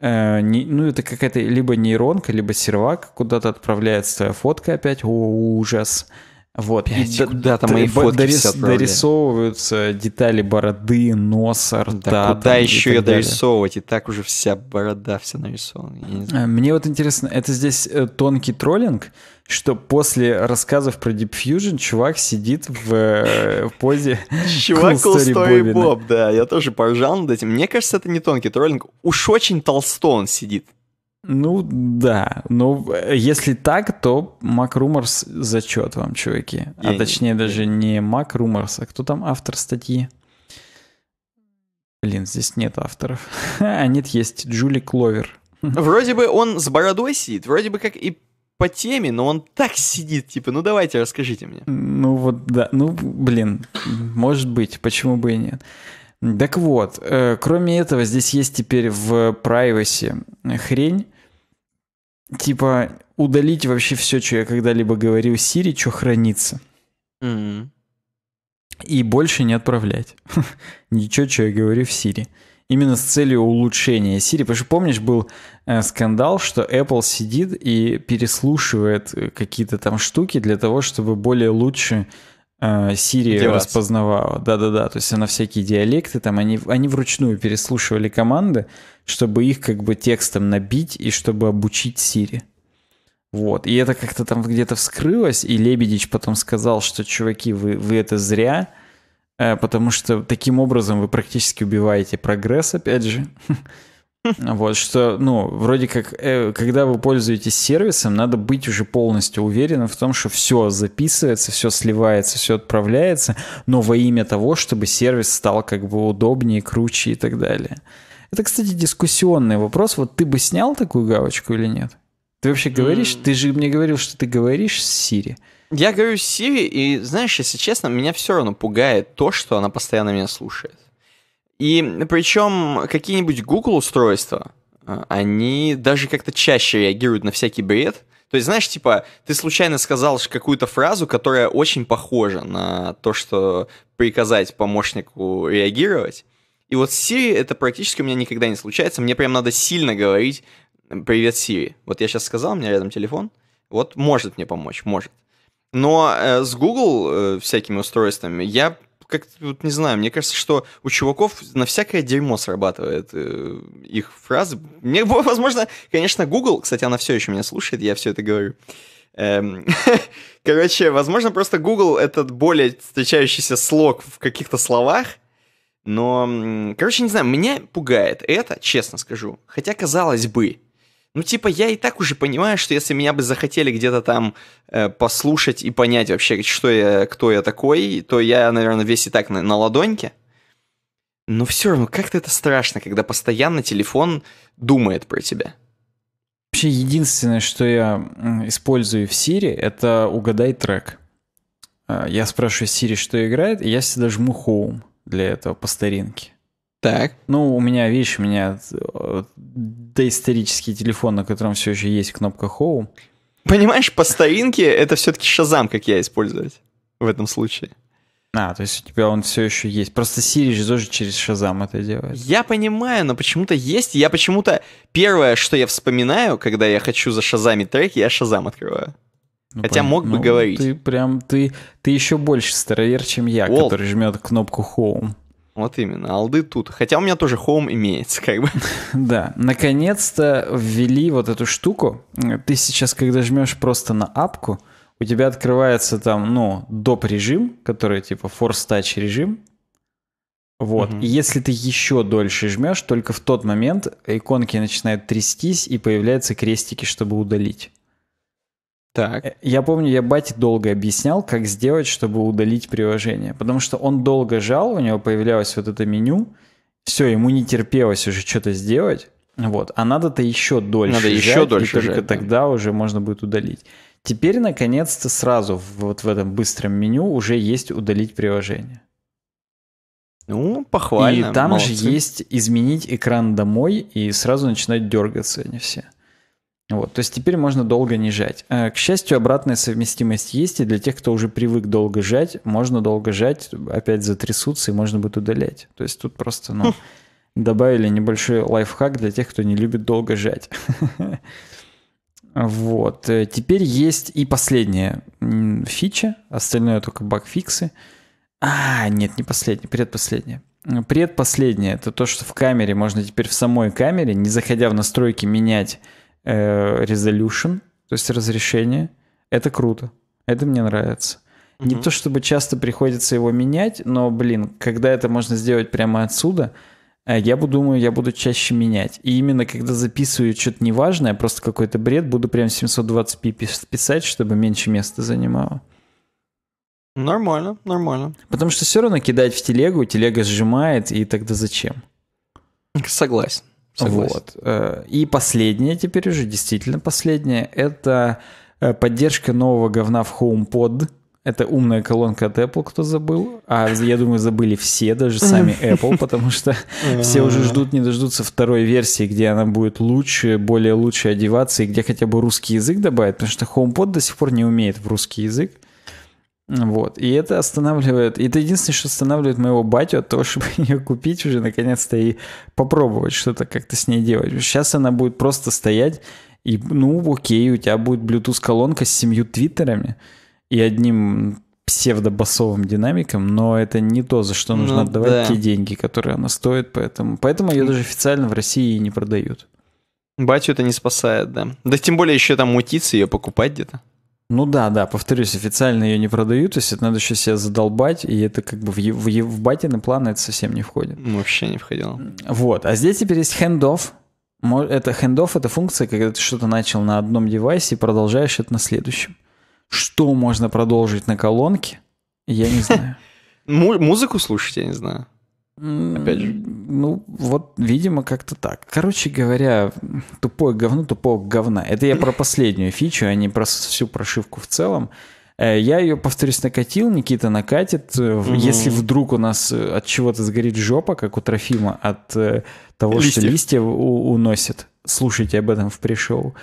Э, не, ну, это какая-то либо нейронка, либо сервак, куда-то отправляется твоя фотка опять, о, ужас. Вот. Опять, и куда то мои фотки дорис, все Дорисовываются детали бороды, носа, рта. Да, куда там, еще ее дорисовывать? И так уже вся борода вся нарисована. Э, мне вот интересно, это здесь э, тонкий троллинг? что после рассказов про Deep Fusion чувак сидит в, э, в позе Чувак cool Story, story Bob, да, я тоже поржал над этим. Мне кажется, это не тонкий троллинг. Уж очень толсто он сидит. Ну да, но ну, если так, то Mac Rumors зачет вам, чуваки. а не, точнее не, даже не Mac Rumors, а кто там автор статьи? Блин, здесь нет авторов. а нет, есть Джули Кловер. Вроде бы он с бородой сидит, вроде бы как и по теме, но он так сидит, типа, ну давайте расскажите мне. Ну вот, да, ну блин, может быть, почему бы и нет. Так вот, э, кроме этого, здесь есть теперь в privacy хрень, типа удалить вообще все, что я когда-либо говорил Сири, что хранится. Mm-hmm. И больше не отправлять. Ничего, что я говорю в Сири именно с целью улучшения Siri. Потому что помнишь, был э, скандал, что Apple сидит и переслушивает э, какие-то там штуки для того, чтобы более лучше э, Siri Деваться. распознавала. Да-да-да, то есть она всякие диалекты, там они, они вручную переслушивали команды, чтобы их как бы текстом набить и чтобы обучить Siri. Вот, и это как-то там где-то вскрылось, и Лебедич потом сказал, что, чуваки, вы, вы это зря, Э, потому что таким образом вы практически убиваете прогресс, опять же. Вот, что, ну, вроде как, э, когда вы пользуетесь сервисом, надо быть уже полностью уверенным в том, что все записывается, все сливается, все отправляется, но во имя того, чтобы сервис стал как бы удобнее, круче и так далее. Это, кстати, дискуссионный вопрос. Вот ты бы снял такую галочку или нет? Ты вообще говоришь? Ты же мне говорил, что ты говоришь с Siri. Я говорю Сири, и знаешь, если честно, меня все равно пугает то, что она постоянно меня слушает. И причем какие-нибудь Google устройства, а, они даже как-то чаще реагируют на всякий бред. То есть, знаешь, типа, ты случайно сказал какую-то фразу, которая очень похожа на то, что приказать помощнику реагировать. И вот с Siri это практически у меня никогда не случается. Мне прям надо сильно говорить «Привет, Siri». Вот я сейчас сказал, у меня рядом телефон. Вот может мне помочь, может. Но э, с Google э, всякими устройствами я как вот не знаю, мне кажется, что у чуваков на всякое дерьмо срабатывает э, их фразы. Мне, возможно, конечно, Google, кстати, она все еще меня слушает, я все это говорю. Эм, короче, возможно, просто Google этот более встречающийся слог в каких-то словах. Но, короче, не знаю, меня пугает это, честно скажу. Хотя, казалось бы, ну, типа, я и так уже понимаю, что если меня бы захотели где-то там э, послушать и понять вообще, что я, кто я такой, то я, наверное, весь и так на, на ладоньке. Но все равно как-то это страшно, когда постоянно телефон думает про тебя. Вообще, единственное, что я использую в Siri, это угадай трек. Э, я спрашиваю Siri, что играет, и я всегда жму Home для этого по старинке. Так. Ну, у меня, видишь, у меня э, доисторический телефон, на котором все еще есть кнопка Home. Понимаешь, по старинке это все-таки Шазам, как я использовать в этом случае. А, то есть у тебя он все еще есть. Просто Siri же тоже через Шазам это делает. Я понимаю, но почему-то есть. Я почему-то... Первое, что я вспоминаю, когда я хочу за Шазами трек, я Шазам открываю. Ну, Хотя пон... мог бы ну, говорить. Ты прям, ты, ты еще больше старовер, чем я, Волк. который жмет кнопку Home. Вот именно, алды тут. Хотя у меня тоже Home имеется, как бы. Да, наконец-то ввели вот эту штуку. Ты сейчас, когда жмешь просто на апку, у тебя открывается там, ну, доп. режим, который типа Force Touch режим. Вот. Угу. И если ты еще дольше жмешь, только в тот момент иконки начинают трястись и появляются крестики, чтобы удалить. Так. Э, я помню, я бате долго объяснял, как сделать, чтобы удалить приложение. Потому что он долго жал, у него появлялось вот это меню. Все, ему не терпелось уже что-то сделать. Вот. А надо-то еще дольше. Надо жать, еще дольше. И только жать, тогда да. уже можно будет удалить. Теперь, наконец-то, сразу вот в этом быстром меню уже есть удалить приложение. Ну, похвально. И там молодцы. же есть изменить экран домой и сразу начинать дергаться они все. Вот, то есть теперь можно долго не жать. Э, к счастью, обратная совместимость есть, и для тех, кто уже привык долго жать, можно долго жать, опять затрясутся, и можно будет удалять. То есть тут просто, ну, хм. добавили небольшой лайфхак для тех, кто не любит долго жать. Вот. Э, теперь есть и последняя фича, остальное только багфиксы. А, нет, не последняя, предпоследняя. Предпоследняя — это то, что в камере можно теперь в самой камере, не заходя в настройки, менять Э, resolution, то есть разрешение. Это круто. Это мне нравится. Не mm-hmm. то чтобы часто приходится его менять, но, блин, когда это можно сделать прямо отсюда, э, я буду, думаю, я буду чаще менять. И именно когда записываю что-то неважное, просто какой-то бред, буду прям 720p писать, чтобы меньше места занимало. Нормально, нормально. Потому что все равно кидать в телегу, телега сжимает, и тогда зачем? Согласен. Согласен. Вот. Э, и последнее теперь уже, действительно последнее, это э, поддержка нового говна в HomePod. Это умная колонка от Apple, кто забыл. А я думаю, забыли все, даже сами Apple, потому что все уже а. ждут, не дождутся второй версии, где она будет лучше, более лучше одеваться, и где хотя бы русский язык добавят, потому что HomePod до сих пор не умеет в русский язык. Вот. И это останавливает... это единственное, что останавливает моего батю от того, чтобы ее купить уже наконец-то и попробовать что-то как-то с ней делать. Сейчас она будет просто стоять и, ну, окей, у тебя будет Bluetooth-колонка с семью твиттерами и одним псевдобасовым динамиком, но это не то, за что нужно ну, отдавать да. те деньги, которые она стоит, поэтому, поэтому ее даже официально в России не продают. Батю это не спасает, да. Да тем более еще там мутиться ее покупать где-то. Ну да, да, повторюсь, официально ее не продают, то есть это надо еще себя задолбать, и это как бы в, в, в батины планы это совсем не входит. Ну, вообще не входило. Вот, а здесь теперь есть хендов. Это хендов, это функция, когда ты что-то начал на одном девайсе и продолжаешь это на следующем. Что можно продолжить на колонке, я не знаю. Музыку слушать, я не знаю. Опять же. Ну, вот, видимо, как-то так. Короче говоря, тупое говно, тупого говна. Это я про последнюю фичу, а не про всю прошивку в целом. Э, я ее, повторюсь, накатил, Никита накатит. Угу. Если вдруг у нас э, от чего-то сгорит жопа, как у Трофима, от того, листья. что листья уносит, слушайте об этом в пришел. шоу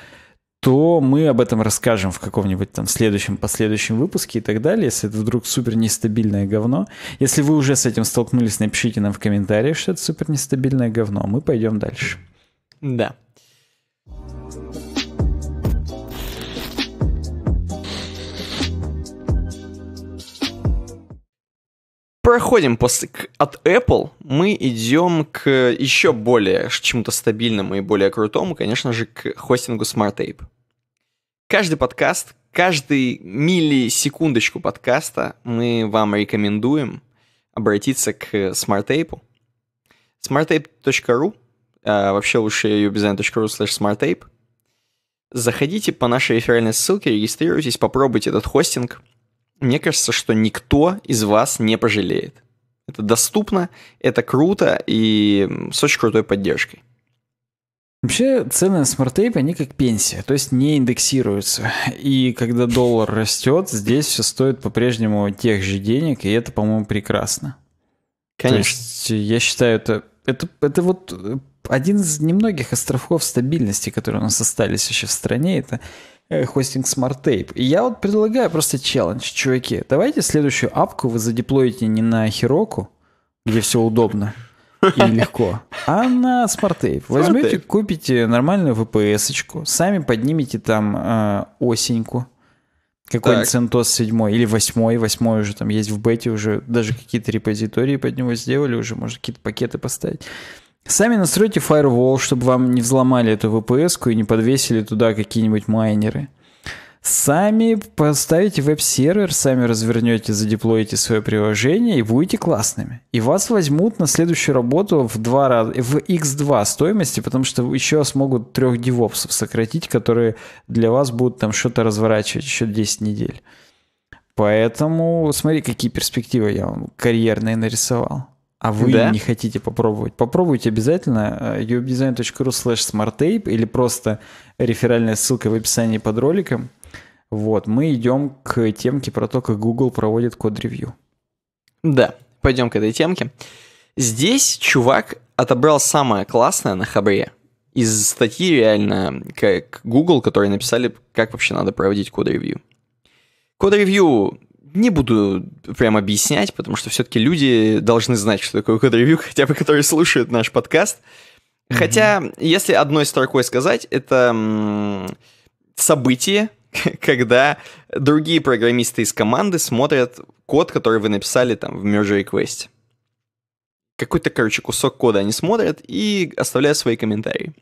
то мы об этом расскажем в каком-нибудь там следующем, последующем выпуске и так далее, если это вдруг супер нестабильное говно. Если вы уже с этим столкнулись, напишите нам в комментариях, что это супер нестабильное говно, мы пойдем дальше. Да. проходим после, от Apple, мы идем к еще более чему-то стабильному и более крутому, конечно же, к хостингу Smart SmartApe. Каждый подкаст, каждый миллисекундочку подкаста мы вам рекомендуем обратиться к Smart SmartApe. smartape.ru, а вообще лучше ubesign.ru slash smartape. Заходите по нашей реферальной ссылке, регистрируйтесь, попробуйте этот хостинг – мне кажется, что никто из вас не пожалеет. Это доступно, это круто и с очень крутой поддержкой. Вообще цены на смарт-тейп, они как пенсия, то есть не индексируются. И когда доллар растет, здесь все стоит по-прежнему тех же денег, и это, по-моему, прекрасно. Конечно. То есть, э, я считаю, это, это, это вот э, один из немногих островков стабильности, которые у нас остались еще в стране, это Э, хостинг Smart Tape. И я вот предлагаю просто челлендж, чуваки. Давайте следующую апку вы задеплоите не на Хироку, где все удобно и легко, а на Smart Tape. Возьмете, купите нормальную vps сами поднимите там э, осеньку, какой-нибудь CentOS 7 или 8, 8 уже там есть в бете уже, даже какие-то репозитории под него сделали уже, может какие-то пакеты поставить. Сами настройте firewall, чтобы вам не взломали эту VPS и не подвесили туда какие-нибудь майнеры. Сами поставите веб-сервер, сами развернете, задеплоите свое приложение и будете классными. И вас возьмут на следующую работу в, два раза, в x2 стоимости, потому что еще смогут трех девопсов сократить, которые для вас будут там что-то разворачивать еще 10 недель. Поэтому смотри, какие перспективы я вам карьерные нарисовал а вы да? не хотите попробовать, попробуйте обязательно э, ubdesign.ru slash smarttape или просто реферальная ссылка в описании под роликом. Вот, мы идем к темке про то, как Google проводит код-ревью. Да, пойдем к этой темке. Здесь чувак отобрал самое классное на хабре из статьи реально, как Google, которые написали, как вообще надо проводить код-ревью. Код-ревью не буду прям объяснять, потому что все-таки люди должны знать, что такое код-ревью, хотя бы которые слушают наш подкаст. Mm-hmm. Хотя, если одной строкой сказать, это событие, когда другие программисты из команды смотрят код, который вы написали там в Merge Request. Какой-то, короче, кусок кода они смотрят и оставляют свои комментарии.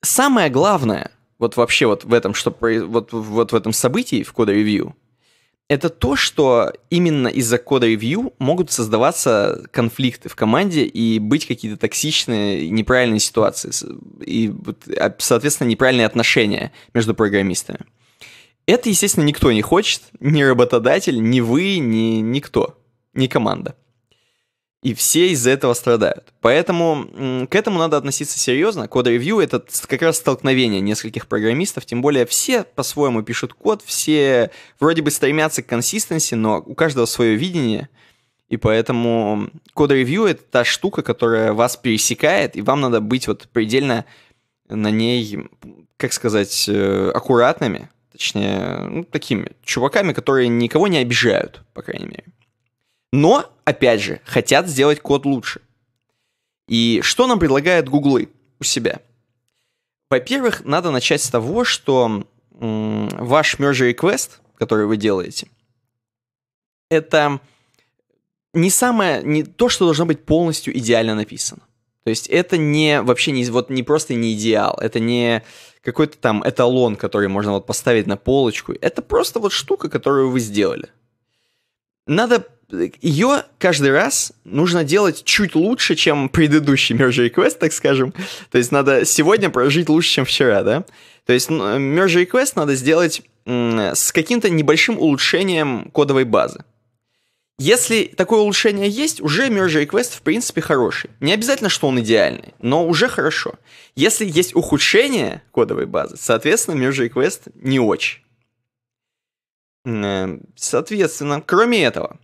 Самое главное, вот вообще вот в этом, что вот, вот в этом событии в кода ревью, это то, что именно из-за кода ревью могут создаваться конфликты в команде и быть какие-то токсичные, неправильные ситуации и, а, соответственно, неправильные отношения между программистами. Это, естественно, никто не хочет, ни работодатель, ни вы, ни никто, ни команда. И все из-за этого страдают. Поэтому к этому надо относиться серьезно. Код-ревью — это как раз столкновение нескольких программистов, тем более все по-своему пишут код, все вроде бы стремятся к консистенции, но у каждого свое видение. И поэтому код-ревью — это та штука, которая вас пересекает, и вам надо быть вот предельно на ней, как сказать, э, аккуратными, точнее, ну, такими чуваками, которые никого не обижают, по крайней мере. Но, опять же, хотят сделать код лучше. И что нам предлагает Гуглы у себя? Во-первых, надо начать с того, что ваш merge request, который вы делаете, это не самое, не то, что должно быть полностью идеально написано. То есть это не вообще не вот не просто не идеал, это не какой-то там эталон, который можно вот поставить на полочку. Это просто вот штука, которую вы сделали. Надо ее каждый раз нужно делать чуть лучше, чем предыдущий Merge Request, так скажем. То есть надо сегодня прожить лучше, чем вчера, да? То есть ну, Merge Request надо сделать с каким-то небольшим улучшением кодовой базы. Если такое улучшение есть, уже Merge Request в принципе хороший. Не обязательно, что он идеальный, но уже хорошо. Если есть ухудшение кодовой базы, соответственно, Merge Request не очень. Соответственно, кроме этого,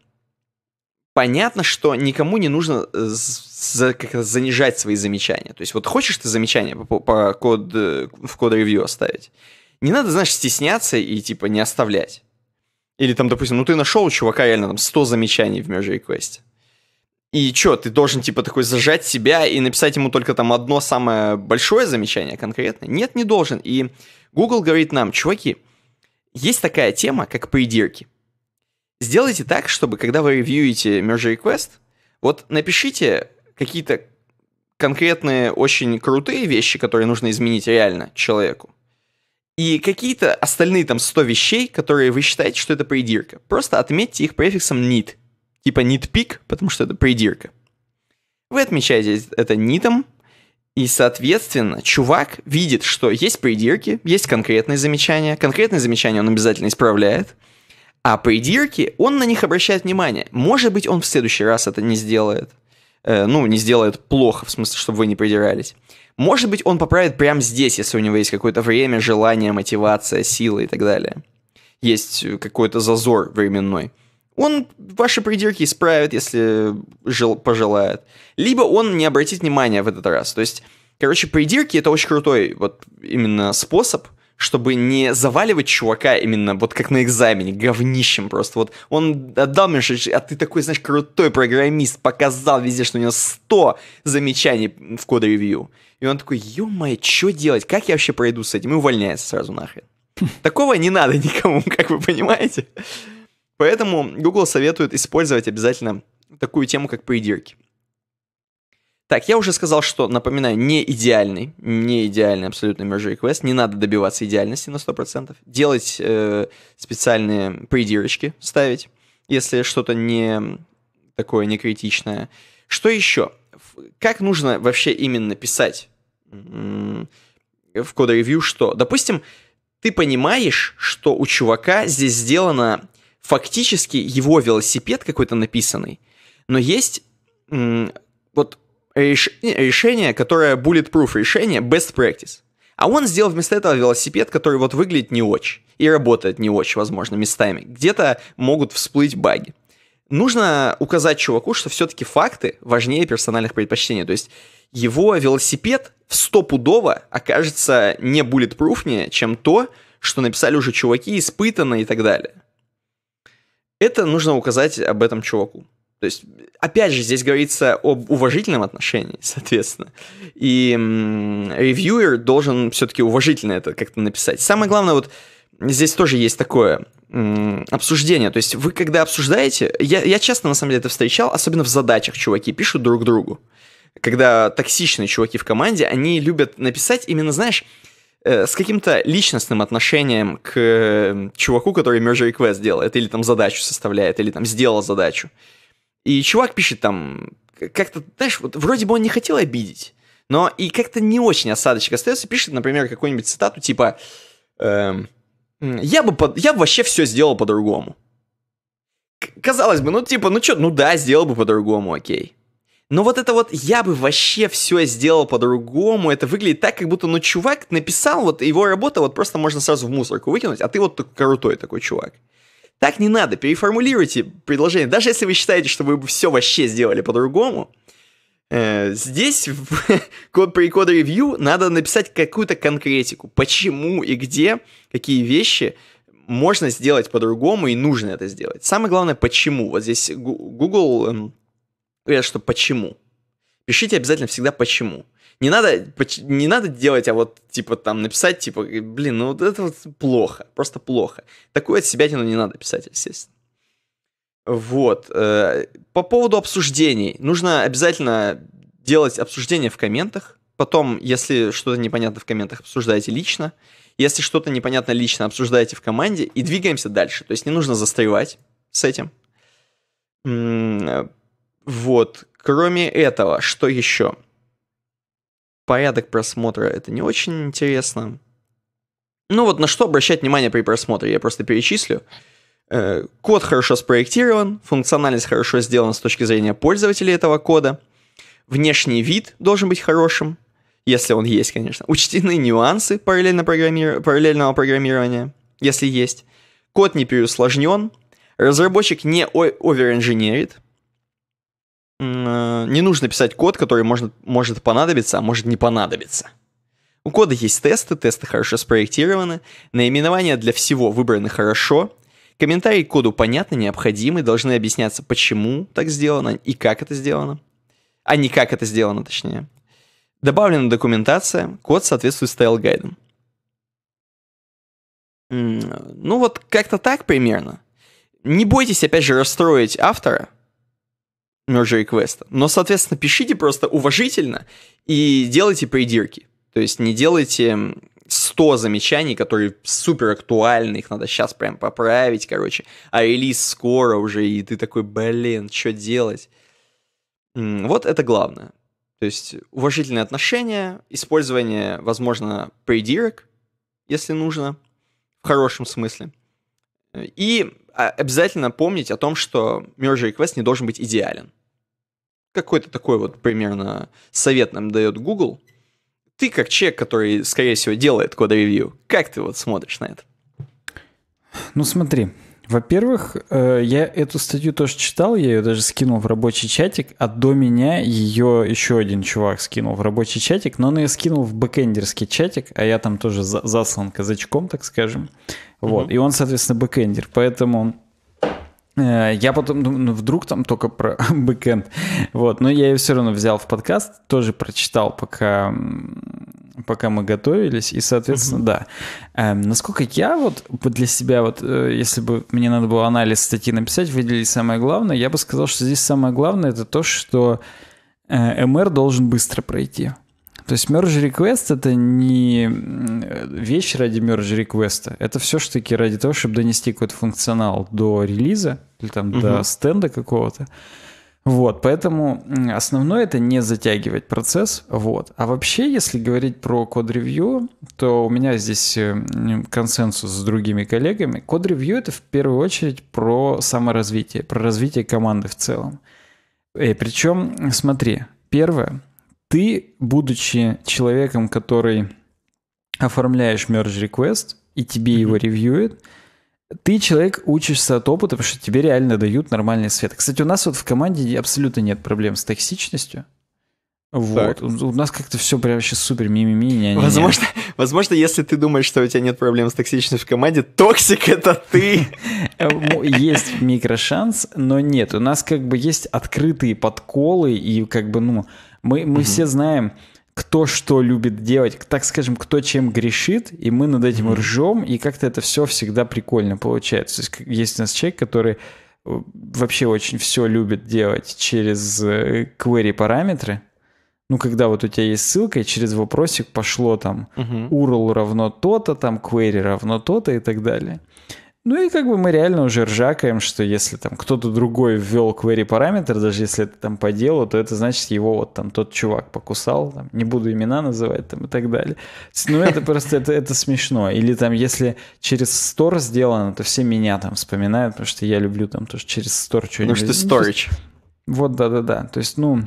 понятно, что никому не нужно э, за, как занижать свои замечания. То есть вот хочешь ты замечания по, по код, э, в код-ревью оставить, не надо, знаешь, стесняться и типа не оставлять. Или там, допустим, ну ты нашел у чувака реально там 100 замечаний в merge квесте. И чё, ты должен типа такой зажать себя и написать ему только там одно самое большое замечание конкретно? Нет, не должен. И Google говорит нам, чуваки, есть такая тема, как придирки. Сделайте так, чтобы когда вы ревьюете Merge Request, вот напишите какие-то конкретные очень крутые вещи, которые нужно изменить реально человеку. И какие-то остальные там 100 вещей, которые вы считаете, что это придирка. Просто отметьте их префиксом need. Типа nitpick, потому что это придирка. Вы отмечаете это нитом, и, соответственно, чувак видит, что есть придирки, есть конкретные замечания. Конкретные замечания он обязательно исправляет – а придирки, он на них обращает внимание. Может быть, он в следующий раз это не сделает. Э, ну, не сделает плохо, в смысле, чтобы вы не придирались. Может быть, он поправит прямо здесь, если у него есть какое-то время, желание, мотивация, сила и так далее. Есть э, какой-то зазор временной. Он ваши придирки исправит, если жел- пожелает. Либо он не обратит внимания в этот раз. То есть, короче, придирки это очень крутой вот именно способ чтобы не заваливать чувака именно вот как на экзамене, говнищем просто. Вот он отдал мне, а ты такой, знаешь, крутой программист, показал везде, что у него 100 замечаний в коде ревью. И он такой, ё-моё, что делать? Как я вообще пройду с этим? И увольняется сразу нахрен. Такого не надо никому, как вы понимаете. Поэтому Google советует использовать обязательно такую тему, как придирки. Так, я уже сказал, что, напоминаю, не идеальный, не идеальный абсолютно merge request, не надо добиваться идеальности на 100%, делать э, специальные придирочки, ставить, если что-то не такое, не критичное. Что еще? Как нужно вообще именно писать в код ревью что, допустим, ты понимаешь, что у чувака здесь сделано фактически его велосипед какой-то написанный, но есть решение, которое bulletproof решение, best practice. А он сделал вместо этого велосипед, который вот выглядит не очень и работает не очень, возможно, местами. Где-то могут всплыть баги. Нужно указать чуваку, что все-таки факты важнее персональных предпочтений. То есть его велосипед в стопудово окажется не bulletproofнее, чем то, что написали уже чуваки, испытанные и так далее. Это нужно указать об этом чуваку. То есть, опять же, здесь говорится об уважительном отношении, соответственно. И ревьюер должен все-таки уважительно это как-то написать. Самое главное, вот здесь тоже есть такое обсуждение. То есть вы когда обсуждаете, я, я часто на самом деле это встречал, особенно в задачах чуваки пишут друг другу. Когда токсичные чуваки в команде, они любят написать именно, знаешь, э, с каким-то личностным отношением к э, чуваку, который merge request делает, или там задачу составляет, или там сделал задачу. И чувак пишет там, как-то, знаешь, вот вроде бы он не хотел обидеть, но и как-то не очень осадочек остается. Пишет, например, какую-нибудь цитату типа эм, я, бы под, «Я бы вообще все сделал по-другому». Казалось бы, ну типа, ну что, ну да, сделал бы по-другому, окей. Но вот это вот «я бы вообще все сделал по-другому», это выглядит так, как будто, ну, чувак написал, вот его работа вот просто можно сразу в мусорку выкинуть, а ты вот такой крутой такой чувак. Так не надо, переформулируйте предложение. Даже если вы считаете, что вы бы все вообще сделали по-другому, э, здесь в код при код ревью надо написать какую-то конкретику. Почему и где, какие вещи можно сделать по-другому и нужно это сделать. Самое главное, почему. Вот здесь Google эм, говорят, что почему. Пишите обязательно всегда почему не надо, не надо делать, а вот, типа, там, написать, типа, блин, ну вот это вот плохо, просто плохо. Такую от себя тяну не надо писать, естественно. Вот. Э, по поводу обсуждений. Нужно обязательно делать обсуждения в комментах. Потом, если что-то непонятно в комментах, обсуждайте лично. Если что-то непонятно лично, обсуждайте в команде и двигаемся дальше. То есть не нужно застревать с этим. Э, вот. Кроме этого, что еще? порядок просмотра это не очень интересно. Ну вот на что обращать внимание при просмотре, я просто перечислю. Э, код хорошо спроектирован, функциональность хорошо сделана с точки зрения пользователей этого кода, внешний вид должен быть хорошим, если он есть, конечно. Учтены нюансы параллельно программи... параллельного программирования, если есть. Код не переусложнен, разработчик не оверинженерит, Э, не нужно писать код, который может, может понадобиться, а может не понадобиться. У кода есть тесты, тесты хорошо спроектированы, наименования для всего выбраны хорошо, комментарии к коду понятны, необходимы, должны объясняться, почему так сделано и как это сделано, а не как это сделано, точнее. Добавлена документация, код соответствует стайл-гайдам. Э, ну вот как-то так примерно. Не бойтесь, опять же, расстроить автора – merge реквеста. Но, соответственно, пишите просто уважительно и делайте придирки. То есть не делайте 100 замечаний, которые супер актуальны, их надо сейчас прям поправить, короче. А релиз скоро уже, и ты такой, блин, что делать? Вот это главное. То есть уважительные отношения, использование, возможно, придирок, если нужно, в хорошем смысле. И а, обязательно помнить о том, что merge request не должен быть идеален какой-то такой вот примерно совет нам дает Google. Ты как человек, который, скорее всего, делает код-ревью, как ты вот смотришь на это? Ну смотри, во-первых, э, я эту статью тоже читал, я ее даже скинул в рабочий чатик, а до меня ее еще один чувак скинул в рабочий чатик, но он ее скинул в бэкендерский чатик, а я там тоже заслан казачком, так скажем. Вот. mm И он, соответственно, бэкендер, поэтому Э, я потом думаю, ну вдруг там только про бэкэнд. Вот, но я ее все равно взял в подкаст, тоже прочитал, пока, пока мы готовились. И, соответственно, mm-hmm. да. Эм, насколько я вот для себя, вот э, если бы мне надо было анализ статьи написать, выделить самое главное, я бы сказал, что здесь самое главное это то, что э, МР должен быстро пройти. То есть merge request это не вещь ради merge request. Это все-таки ради того, чтобы донести какой-то функционал до релиза или там угу. до стенда какого-то. Вот, поэтому основное это не затягивать процесс, вот. А вообще, если говорить про код-ревью, то у меня здесь э, консенсус с другими коллегами. Код-ревью — это в первую очередь про саморазвитие, про развитие команды в целом. И э, причем, смотри, первое, ты, будучи человеком, который оформляешь merge request, и тебе mm-hmm. его ревьюет, ты, человек, учишься от опыта, потому что тебе реально дают нормальный свет. Кстати, у нас вот в команде абсолютно нет проблем с токсичностью. Вот. Так. У нас как-то все прям сейчас супер мимими. Не, возможно, возможно, если ты думаешь, что у тебя нет проблем с токсичностью в команде, токсик это ты. Э, ну, есть микрошанс, но нет. У нас как бы есть открытые подколы, и как бы, ну, мы, мы все знаем, кто что любит делать, так скажем, кто чем грешит, и мы над этим mm-hmm. ржем, и как-то это все всегда прикольно получается. То есть, есть у нас человек, который э, вообще очень все любит делать через э, query параметры. Ну, когда вот у тебя есть ссылка, и через вопросик пошло там угу. Uh -huh. URL равно то-то, там query равно то-то и так далее. Ну и как бы мы реально уже ржакаем, что если там кто-то другой ввел query параметр, даже если это там по делу, то это значит его вот там тот чувак покусал, там, не буду имена называть там и так далее. Ну это просто, это, это смешно. Или там если через store сделано, то все меня там вспоминают, потому что я люблю там тоже через store что-нибудь. Ну что storage. Вот, да-да-да. То есть, ну,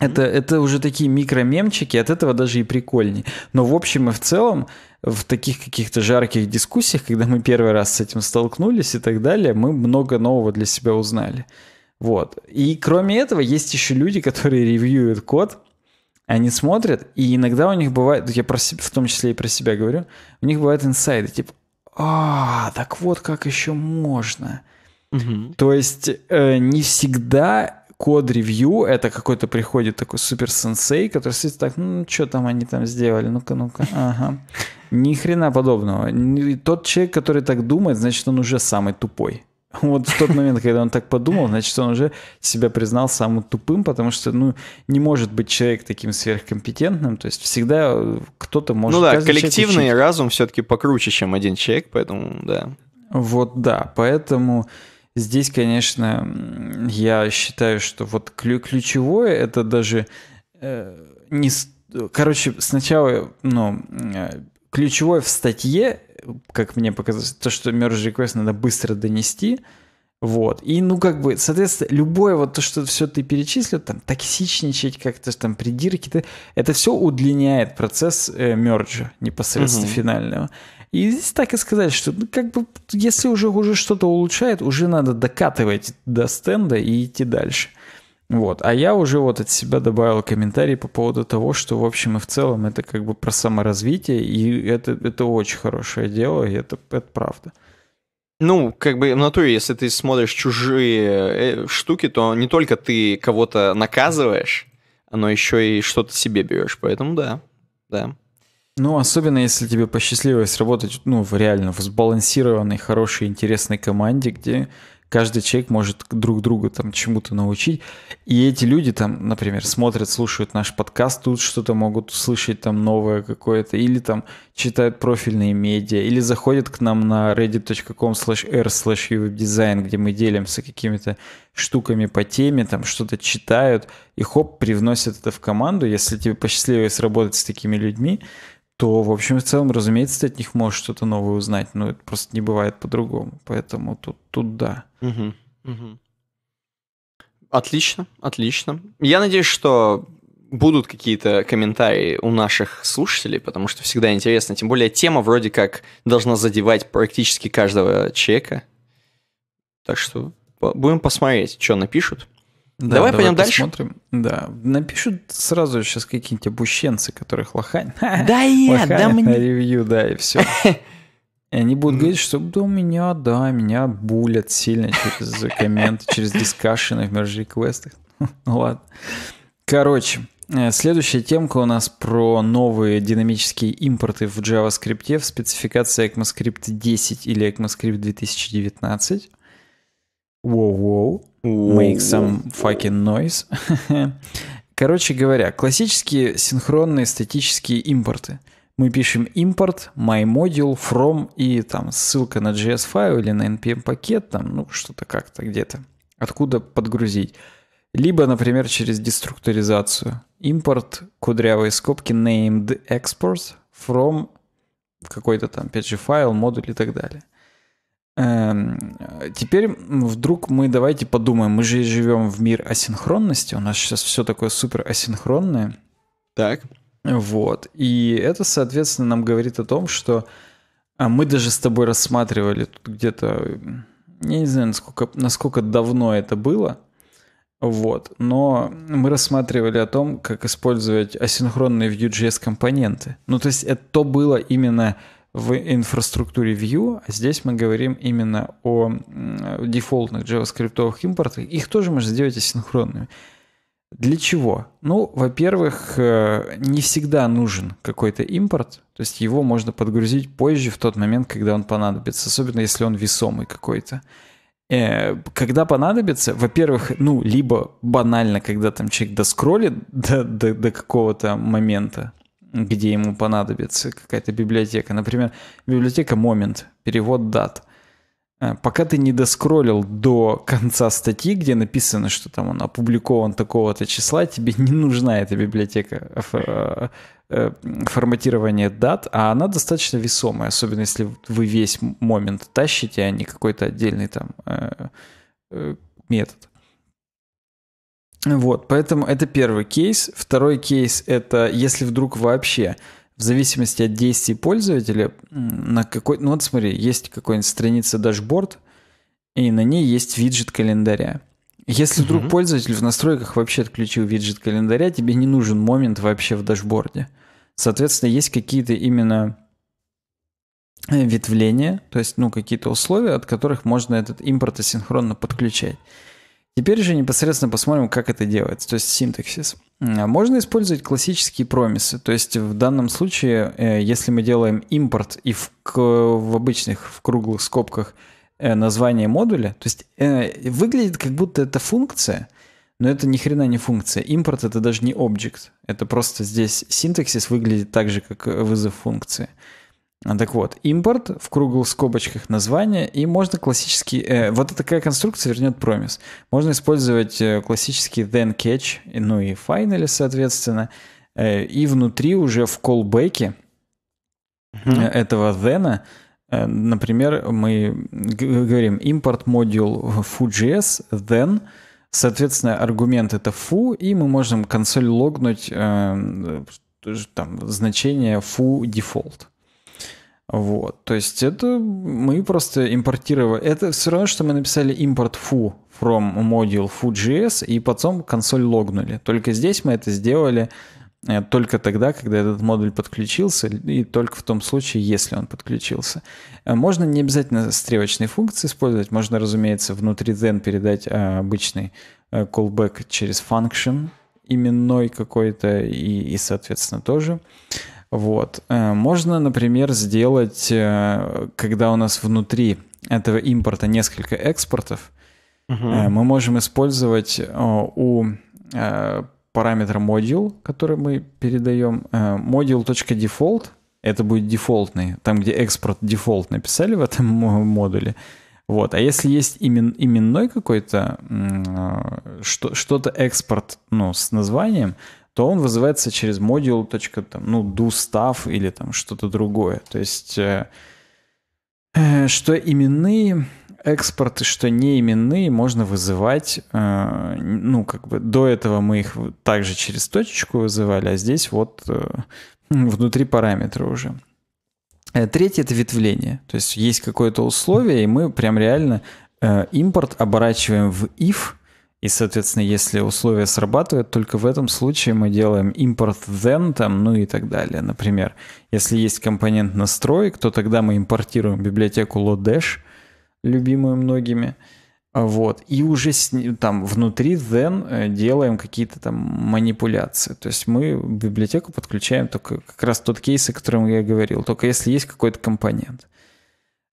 это, это уже такие микромемчики, от этого даже и прикольней. Но в общем и в целом, в таких каких-то жарких дискуссиях, когда мы первый раз с этим столкнулись и так далее, мы много нового для себя узнали. Вот. И кроме этого, есть еще люди, которые ревьюют код, они смотрят, и иногда у них бывает, я про себя, в том числе и про себя говорю, у них бывают инсайды, типа, а, так вот как еще можно. Угу. То есть э, не всегда код-ревью, это какой-то приходит такой супер-сенсей, который сидит так, ну, что там они там сделали, ну-ка, ну-ка, ага. Ни хрена подобного. И тот человек, который так думает, значит, он уже самый тупой. Вот в тот момент, когда он так подумал, значит, он уже себя признал самым тупым, потому что, ну, не может быть человек таким сверхкомпетентным, то есть всегда э, кто-то ну может... Ну да, коллективный разум все-таки покруче, чем один человек, поэтому, да. Вот, да, поэтому... Здесь, конечно, я считаю, что вот ключевое это даже э, не... Короче, сначала, ну, э, ключевое в статье, как мне показалось, то, что merge request надо быстро донести, вот. И, ну, как бы, соответственно, любое вот то, что все ты перечислил, там, токсичничать как-то, там, придирки, это все удлиняет процесс э, мерджа непосредственно угу. финального. И здесь так и сказать, что ну, как бы если уже уже что-то улучшает, уже надо докатывать до стенда и идти дальше. Вот. А я уже вот от себя добавил комментарий по поводу того, что в общем и в целом это как бы про саморазвитие, и это, это очень хорошее дело, и это, это правда. Ну, как бы в натуре, если ты смотришь чужие э, штуки, то не только ты кого-то наказываешь, но еще и что-то себе берешь. Поэтому да, да. Ну, особенно если тебе посчастливилось работать, ну, в реально в сбалансированной, хорошей, интересной команде, где каждый человек может друг друга там чему-то научить. И эти люди там, например, смотрят, слушают наш подкаст, тут что-то могут услышать там новое какое-то, или там читают профильные медиа, или заходят к нам на reddit.com slash r slash design, где мы делимся какими-то штуками по теме, там что-то читают, и хоп, привносят это в команду. Если тебе посчастливилось работать с такими людьми, то, в общем и целом, разумеется, ты от них можешь что-то новое узнать, но это просто не бывает по-другому. Поэтому тут, тут да. Отлично, отлично. Я надеюсь, что будут какие-то комментарии у наших слушателей, потому что всегда интересно. Тем более тема вроде как должна задевать практически каждого человека. Так что будем посмотреть, что напишут. Да, давай, давай пойдем посмотрим. дальше. Да, напишут сразу сейчас какие-нибудь обущенцы, которых лохань. Да я, да мне. ревью, да, и все. И они будут говорить, что да, меня, да, меня булят сильно через комменты, через дискашены в мерж-реквестах. Ну ладно. Короче, э, Следующая темка у нас про новые динамические импорты в JavaScript в спецификации ECMAScript 10 или ECMAScript 2019. Воу-воу. Make some fucking noise. Короче говоря, классические синхронные статические импорты. Мы пишем импорт, my module from и там ссылка на JS-файл или на npm-пакет, там, ну, что-то как-то где-то. Откуда подгрузить. Либо, например, через деструктуризацию. Импорт, кудрявые скобки, named export, from какой-то там, опять же, файл, модуль и так далее. Эм, теперь вдруг мы давайте подумаем, мы же живем в мир асинхронности, у нас сейчас все такое супер асинхронное. Так. Вот. И это, соответственно, нам говорит о том, что а, мы даже с тобой рассматривали тут где-то, я не знаю, насколько, насколько давно это было, вот, но мы рассматривали о том, как использовать асинхронные Vue.js компоненты. Ну, то есть это то было именно в инфраструктуре Vue. а Здесь мы говорим именно о дефолтных JavaScript импортах. Их тоже можно сделать асинхронными. Для чего? Ну, во-первых, э, не всегда нужен какой-то импорт, то есть его можно подгрузить позже, в тот момент, когда он понадобится, особенно если он весомый какой-то. Э, когда понадобится, во-первых, ну, либо банально, когда там человек доскроллит до, до, до какого-то момента, где ему понадобится какая-то библиотека. Например, библиотека Момент, перевод дат. Э, пока ты не доскроллил до конца статьи, где написано, что там он опубликован такого-то числа, тебе не нужна эта библиотека э, э, форматирования дат, а она достаточно весомая, особенно если вы весь момент тащите, а не какой-то отдельный там метод. Вот, поэтому это первый кейс. Второй кейс – это если вдруг вообще в зависимости от действий пользователя на какой... Ну вот смотри, есть какая-нибудь страница дашборд, и на ней есть виджет календаря. Если вдруг mm-hmm. пользователь в настройках вообще отключил виджет календаря, тебе не нужен момент вообще в дашборде. Соответственно, есть какие-то именно э, ветвления, то есть ну, какие-то условия, от которых можно этот импорт асинхронно подключать. Теперь же непосредственно посмотрим, как это делается, то есть синтаксис. Можно использовать классические промисы, то есть в данном случае, э, если мы делаем импорт и в, в обычных, в круглых скобках э, название модуля, то есть э, выглядит как будто это функция, но это ни хрена не функция. Импорт это даже не объект, это просто здесь синтаксис выглядит так же, как вызов функции. Так вот, импорт в круглых скобочках название, и можно классический... Э, вот такая конструкция вернет промис. Можно использовать э, классический then catch, ну и finally, соответственно. Э, и внутри уже в колбеке mm-hmm. Э, этого then, э, например, мы говорим импорт модул foo.js then, соответственно, аргумент это foo, и мы можем консоль логнуть э, э там, значение foo default. Вот, то есть это мы просто импортировали. Это все равно, что мы написали import foo from module foo.js и потом консоль логнули. Только здесь мы это сделали э, только тогда, когда этот модуль подключился, и только в том случае, если он подключился. Э, можно не обязательно стрелочные функции использовать, можно, разумеется, внутри then передать э, обычный callback через function именной какой-то и, и соответственно, тоже. Uh, вот. Э, можно, например, сделать, э, когда у нас внутри этого импорта несколько экспортов, угу. мы можем использовать у параметра модул, который мы передаем, module.default, это будет дефолтный, там, где экспорт дефолт написали в этом модуле, вот. А если есть имен, именной какой-то, что, что-то экспорт ну, с названием, то он вызывается через модул, там, ну, doStuff или там что-то другое. То есть, э, э, что именные экспорты, что не именные, можно вызывать, э, ну, как бы до этого мы их также через точечку вызывали, а здесь вот э, внутри параметра уже. Э, третье – это ветвление. То есть есть какое-то условие, и мы прям реально импорт оборачиваем в if – и, соответственно, если условия срабатывают, только в этом случае мы делаем импорт then, там, ну и так далее. Например, если есть компонент настроек, то тогда мы импортируем библиотеку Lodash, любимую многими. Вот. И уже с, там внутри then э, делаем какие-то там манипуляции. То есть мы библиотеку подключаем только как раз тот кейс, о котором я говорил, только если есть какой-то компонент.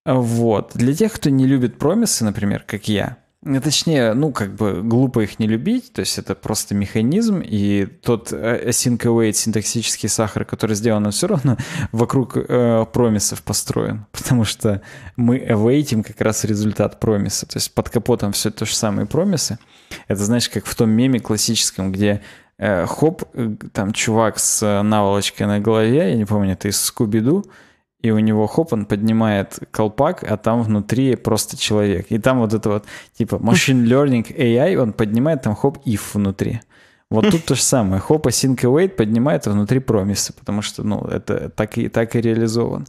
Вот. Для тех, кто не любит промисы, например, как я – ну, точнее, ну, как бы глупо их не любить, то есть это просто механизм, и тот э, async await, синтаксический сахар, который сделан, он все равно вокруг э, промисов построен, потому что мы awaiting как раз результат промиса, то есть под капотом все то же самое промисы. Это, знаешь, как в том меме классическом, где э, хоп, э, там чувак с э, наволочкой на голове, я не помню, это из Скуби-Ду, и у него хоп, он поднимает колпак, а там внутри просто человек. И там вот это вот, типа, machine learning AI, он поднимает там хоп if внутри. Вот тут то же самое. Хоп, async а await поднимает внутри промисы, потому что, ну, это так и, так и реализован.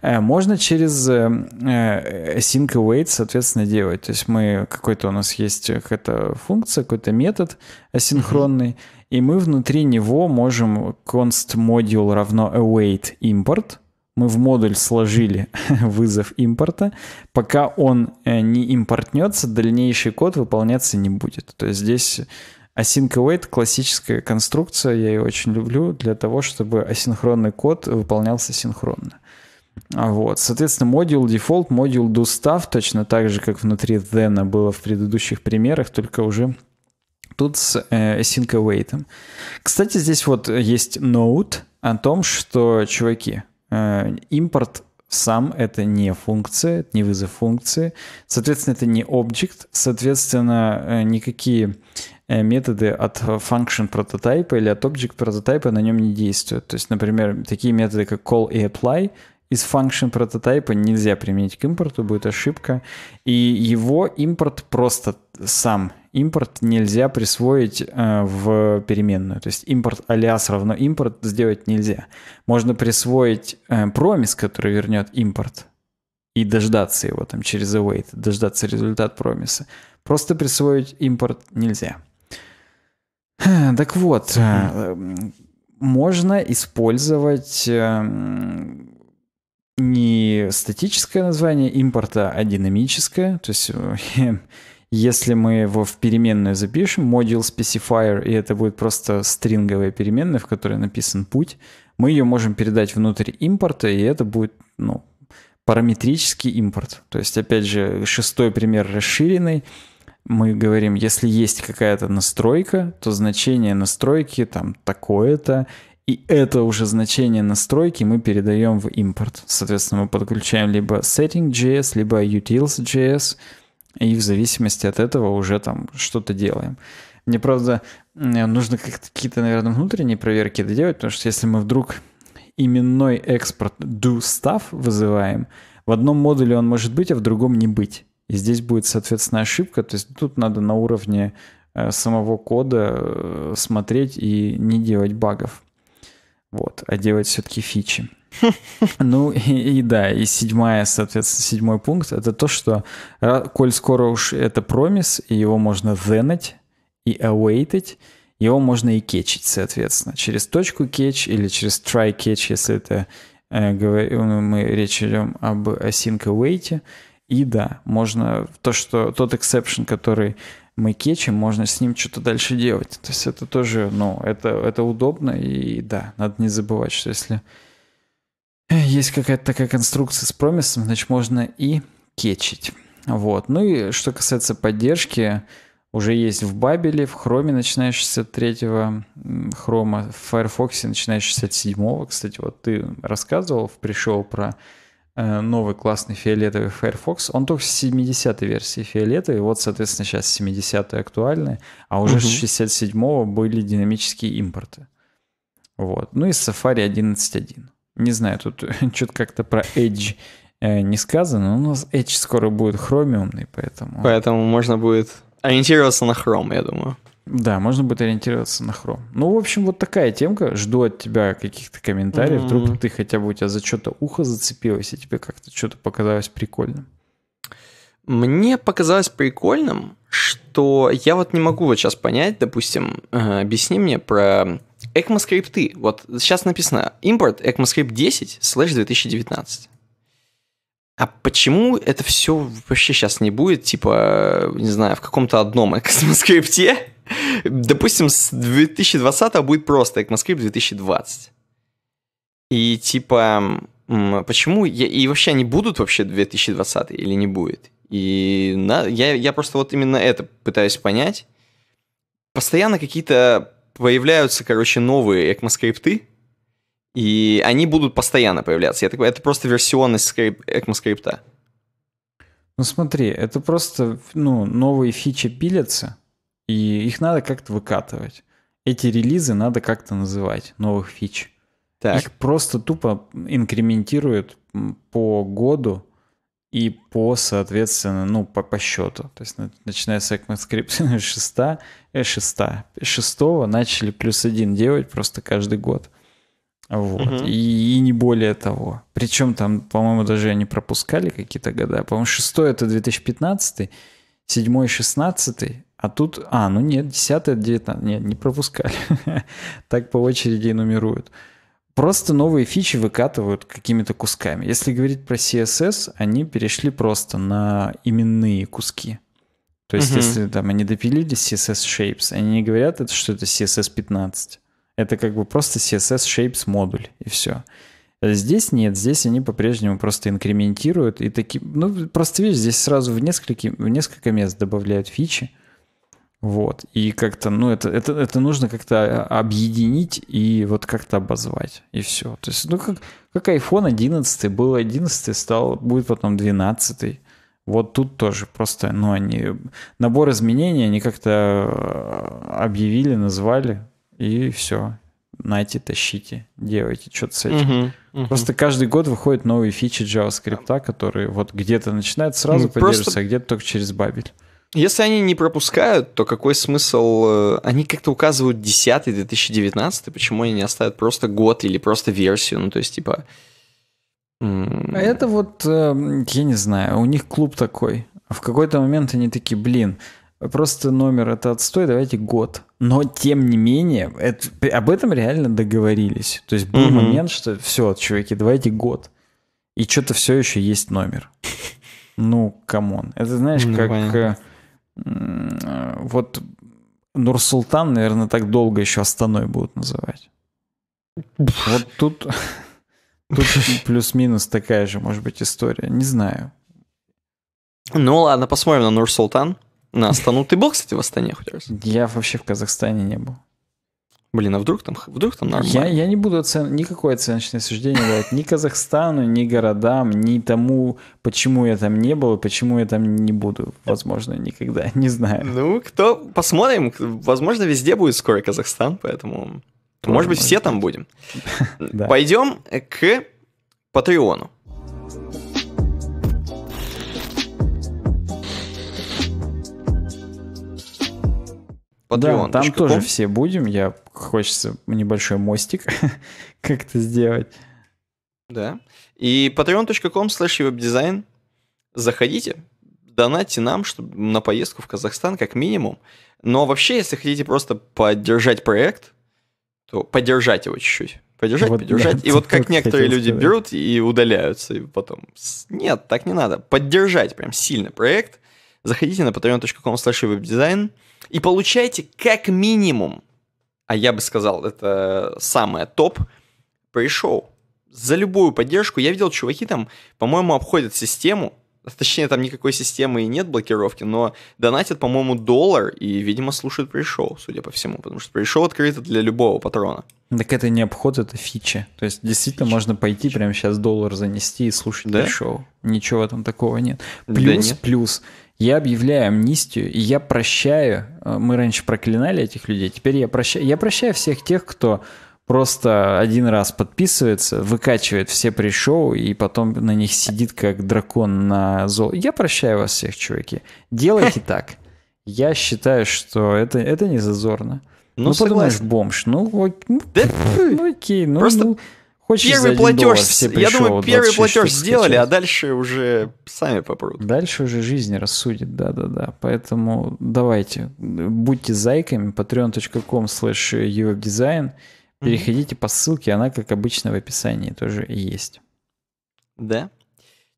Э, можно через async э, э, await, соответственно, делать. То есть мы, какой-то у нас есть какая-то функция, какой-то метод асинхронный, mm-hmm. и мы внутри него можем const module равно await import — мы в модуль сложили вызов импорта. Пока он э, не импортнется, дальнейший код выполняться не будет. То есть здесь async await — классическая конструкция, я ее очень люблю, для того, чтобы асинхронный код выполнялся синхронно. Вот. Соответственно, модуль default, модуль do stuff точно так же, как внутри then было в предыдущих примерах, только уже тут с э, async await. Кстати, здесь вот есть note о том, что, чуваки, Э, импорт сам это не функция, это не вызов функции. Соответственно, это не объект. Соответственно, э, никакие э, методы от function прототипа или от object прототипа на нем не действуют. То есть, например, такие методы, как call и apply, из function прототипа нельзя применить к импорту, будет ошибка. И его импорт просто сам импорт нельзя присвоить э, в переменную. То есть импорт алиас равно импорт сделать нельзя. Можно присвоить э, промис, который вернет импорт, и дождаться его там через await, дождаться результат промиса. Просто присвоить импорт нельзя. Так вот, э, можно использовать эм, не статическое название импорта, а динамическое. То есть э, Если мы его в переменную запишем, module specifier, и это будет просто стринговая переменная, в которой написан путь, мы ее можем передать внутрь импорта, и это будет ну, параметрический импорт. То есть, опять же, шестой пример расширенный. Мы говорим, если есть какая-то настройка, то значение настройки там такое-то, и это уже значение настройки мы передаем в импорт. Соответственно, мы подключаем либо setting.js, либо utils.js, и в зависимости от этого уже там что-то делаем. Мне, правда, нужно какие-то, наверное, внутренние проверки доделать, потому что если мы вдруг именной экспорт do stuff вызываем, в одном модуле он может быть, а в другом не быть. И здесь будет, соответственно, ошибка. То есть тут надо на уровне э, самого кода э, смотреть и не делать багов. Вот, а делать все-таки фичи. Ну и, да, и седьмая, соответственно, седьмой пункт, это то, что э, коль скоро уж это промис, и его можно зенать и awaited, его можно и кетчить, соответственно, через точку кетч или через try catch, если это э, э, мы речь идем об async await. И да, можно то, что тот exception, который мы кетчим, можно с ним что-то дальше делать. То есть это тоже, ну, это, это удобно, и да, надо не забывать, что если есть какая-то такая конструкция с промисом, значит, можно и кетчить. Вот. Ну и что касается поддержки, уже есть в Бабеле, в Хроме, начиная с 63-го Хрома, в Firefox, начиная с 67-го. Кстати, вот ты рассказывал, пришел про э, новый классный фиолетовый Firefox. Он только с 70-й версии фиолетовый. Вот, соответственно, сейчас 70-й актуальный. А уже угу. с 67-го были динамические импорты. Вот. Ну и Safari 11.1. Не знаю, тут что-то как-то про Edge э, не сказано, но у нас Edge скоро будет хромиумный, поэтому... Поэтому можно будет ориентироваться на хром, я думаю. Да, можно будет ориентироваться на хром. Ну, в общем, вот такая темка. Жду от тебя каких-то комментариев. Mm-hmm. Вдруг ты хотя бы у тебя за что-то ухо зацепилось, и тебе как-то что-то показалось прикольным. Мне показалось прикольным, что я вот не могу вот сейчас понять, допустим, э, объясни мне про ECMAScript, вот сейчас написано import ECMAScript 10 слэш 2019. А почему это все вообще сейчас не будет, типа, не знаю, в каком-то одном ECMAScript? Допустим, с 2020 будет просто ECMAScript 2020. И типа, почему, и вообще они будут вообще 2020 или не будет? И на, я, я просто вот именно это пытаюсь понять. Постоянно какие-то появляются, короче, новые ECMAScript, и они будут постоянно появляться. Это, это просто версионность скрип, ECMAScript. Ну смотри, это просто ну, новые фичи пилятся, и их надо как-то выкатывать. Эти релизы надо как-то называть, новых фич. Так. Их просто тупо инкрементируют по году и по, соответственно, ну, по, по счету. То есть начиная с ECMAScript 6, 6, 6 начали плюс один делать просто каждый год. Вот. Угу. И, и не более того. Причем там, по-моему, даже они пропускали какие-то года. По-моему, 6 это 2015, 7 16, а тут... А, ну нет, 10 это 19. Нет, не пропускали. так по очереди и нумеруют. Просто новые фичи выкатывают какими-то кусками. Если говорить про CSS, они перешли просто на именные куски. То есть, угу. если там они допилили CSS Shapes, они не говорят, это, что это CSS 15. Это как бы просто CSS Shapes модуль, и все. А здесь нет, здесь они по-прежнему просто инкрементируют и такие... Ну, просто видишь, здесь сразу в, нескольких, в несколько мест добавляют фичи, вот. И как-то, ну, это, это, это нужно как-то объединить и вот как-то обозвать. И все. То есть, ну, как, как iPhone 11 был 11, стал, будет потом 12. Вот тут тоже просто, ну, они... Набор изменений они как-то а, объявили, назвали, и все. Найти, тащите, делайте что-то с этим. Угу, угу. Просто каждый год выходят новые фичи JavaScript, которые вот где-то начинают сразу ну, поддерживаться, просто... а где-то только через бабель. Если они не пропускают, то какой смысл? Э, они как-то указывают 10 2019, почему они не оставят просто год или просто версию, ну то есть типа... А это вот, эм, я не знаю, у них клуб такой. В какой-то момент они такие, блин, просто номер это отстой, давайте год. Но тем не менее, это, об этом реально договорились. То есть был mm-hmm. момент, что все, чуваки, давайте год. И что-то все еще есть номер. Ну, камон. Это знаешь, ну, как... Э, вот Нурсултан, наверное, так долго еще Астаной будут называть. Вот тут, тут плюс-минус такая же, может быть, история. Не знаю. Ну ладно, посмотрим на Нурсултан. На Астану. Ты был, кстати, в Астане хоть раз? Я вообще в Казахстане не был. Блин, а вдруг там, вдруг там нормально? Я, я не буду оцен... никакое оценочное суждение давать ни Казахстану, ни городам, ни тому, почему я там не был и почему я там не буду, возможно, никогда, не знаю. Ну, кто... Посмотрим. Возможно, везде будет скоро Казахстан, поэтому... Тоже может быть, все быть. там будем. да. Пойдем к Патреону. Патреон. Да, там тоже все будем, я хочется небольшой мостик как-то сделать. Да. И patreon.com slash webdesign. Заходите, донатьте нам чтобы, на поездку в Казахстан как минимум. Но вообще, если хотите просто поддержать проект, то поддержать его чуть-чуть. Поддержать, вот, поддержать. Да, и вот как некоторые люди сказать. берут и удаляются, и потом... Нет, так не надо. Поддержать прям сильно проект. Заходите на patreon.com slash webdesign и получайте как минимум а я бы сказал, это самое топ, пришел. За любую поддержку. Я видел, чуваки там, по-моему, обходят систему, Точнее, там никакой системы и нет блокировки, но донатят, по-моему, доллар и, видимо, слушают пришел, судя по всему, потому что пришел открыто для любого патрона. Так это не обход, это фича. То есть действительно фича. можно пойти прямо сейчас доллар занести и слушать да? пришел. Ничего там такого нет. Плюс, да нет. плюс, я объявляю амнистию, и я прощаю. Э, мы раньше проклинали этих людей, теперь я прощаю. Я прощаю всех тех, кто просто один раз подписывается, выкачивает все пришел и потом на них сидит как дракон на зол. Я прощаю вас всех, чуваки. Делайте так. Я считаю, что это, это не зазорно. Ну, ну подумаешь, бомж. Ну, ну, ну окей. Ну, Просто ну, Хочешь первый платеж, все я думаю, первый платеж сделали, а дальше уже сами попрут. Дальше уже жизнь рассудит, да-да-да. Поэтому давайте, будьте зайками, patreon.com slash uwebdesign, переходите mm-hmm. по ссылке, она, как обычно, в описании тоже есть. Да.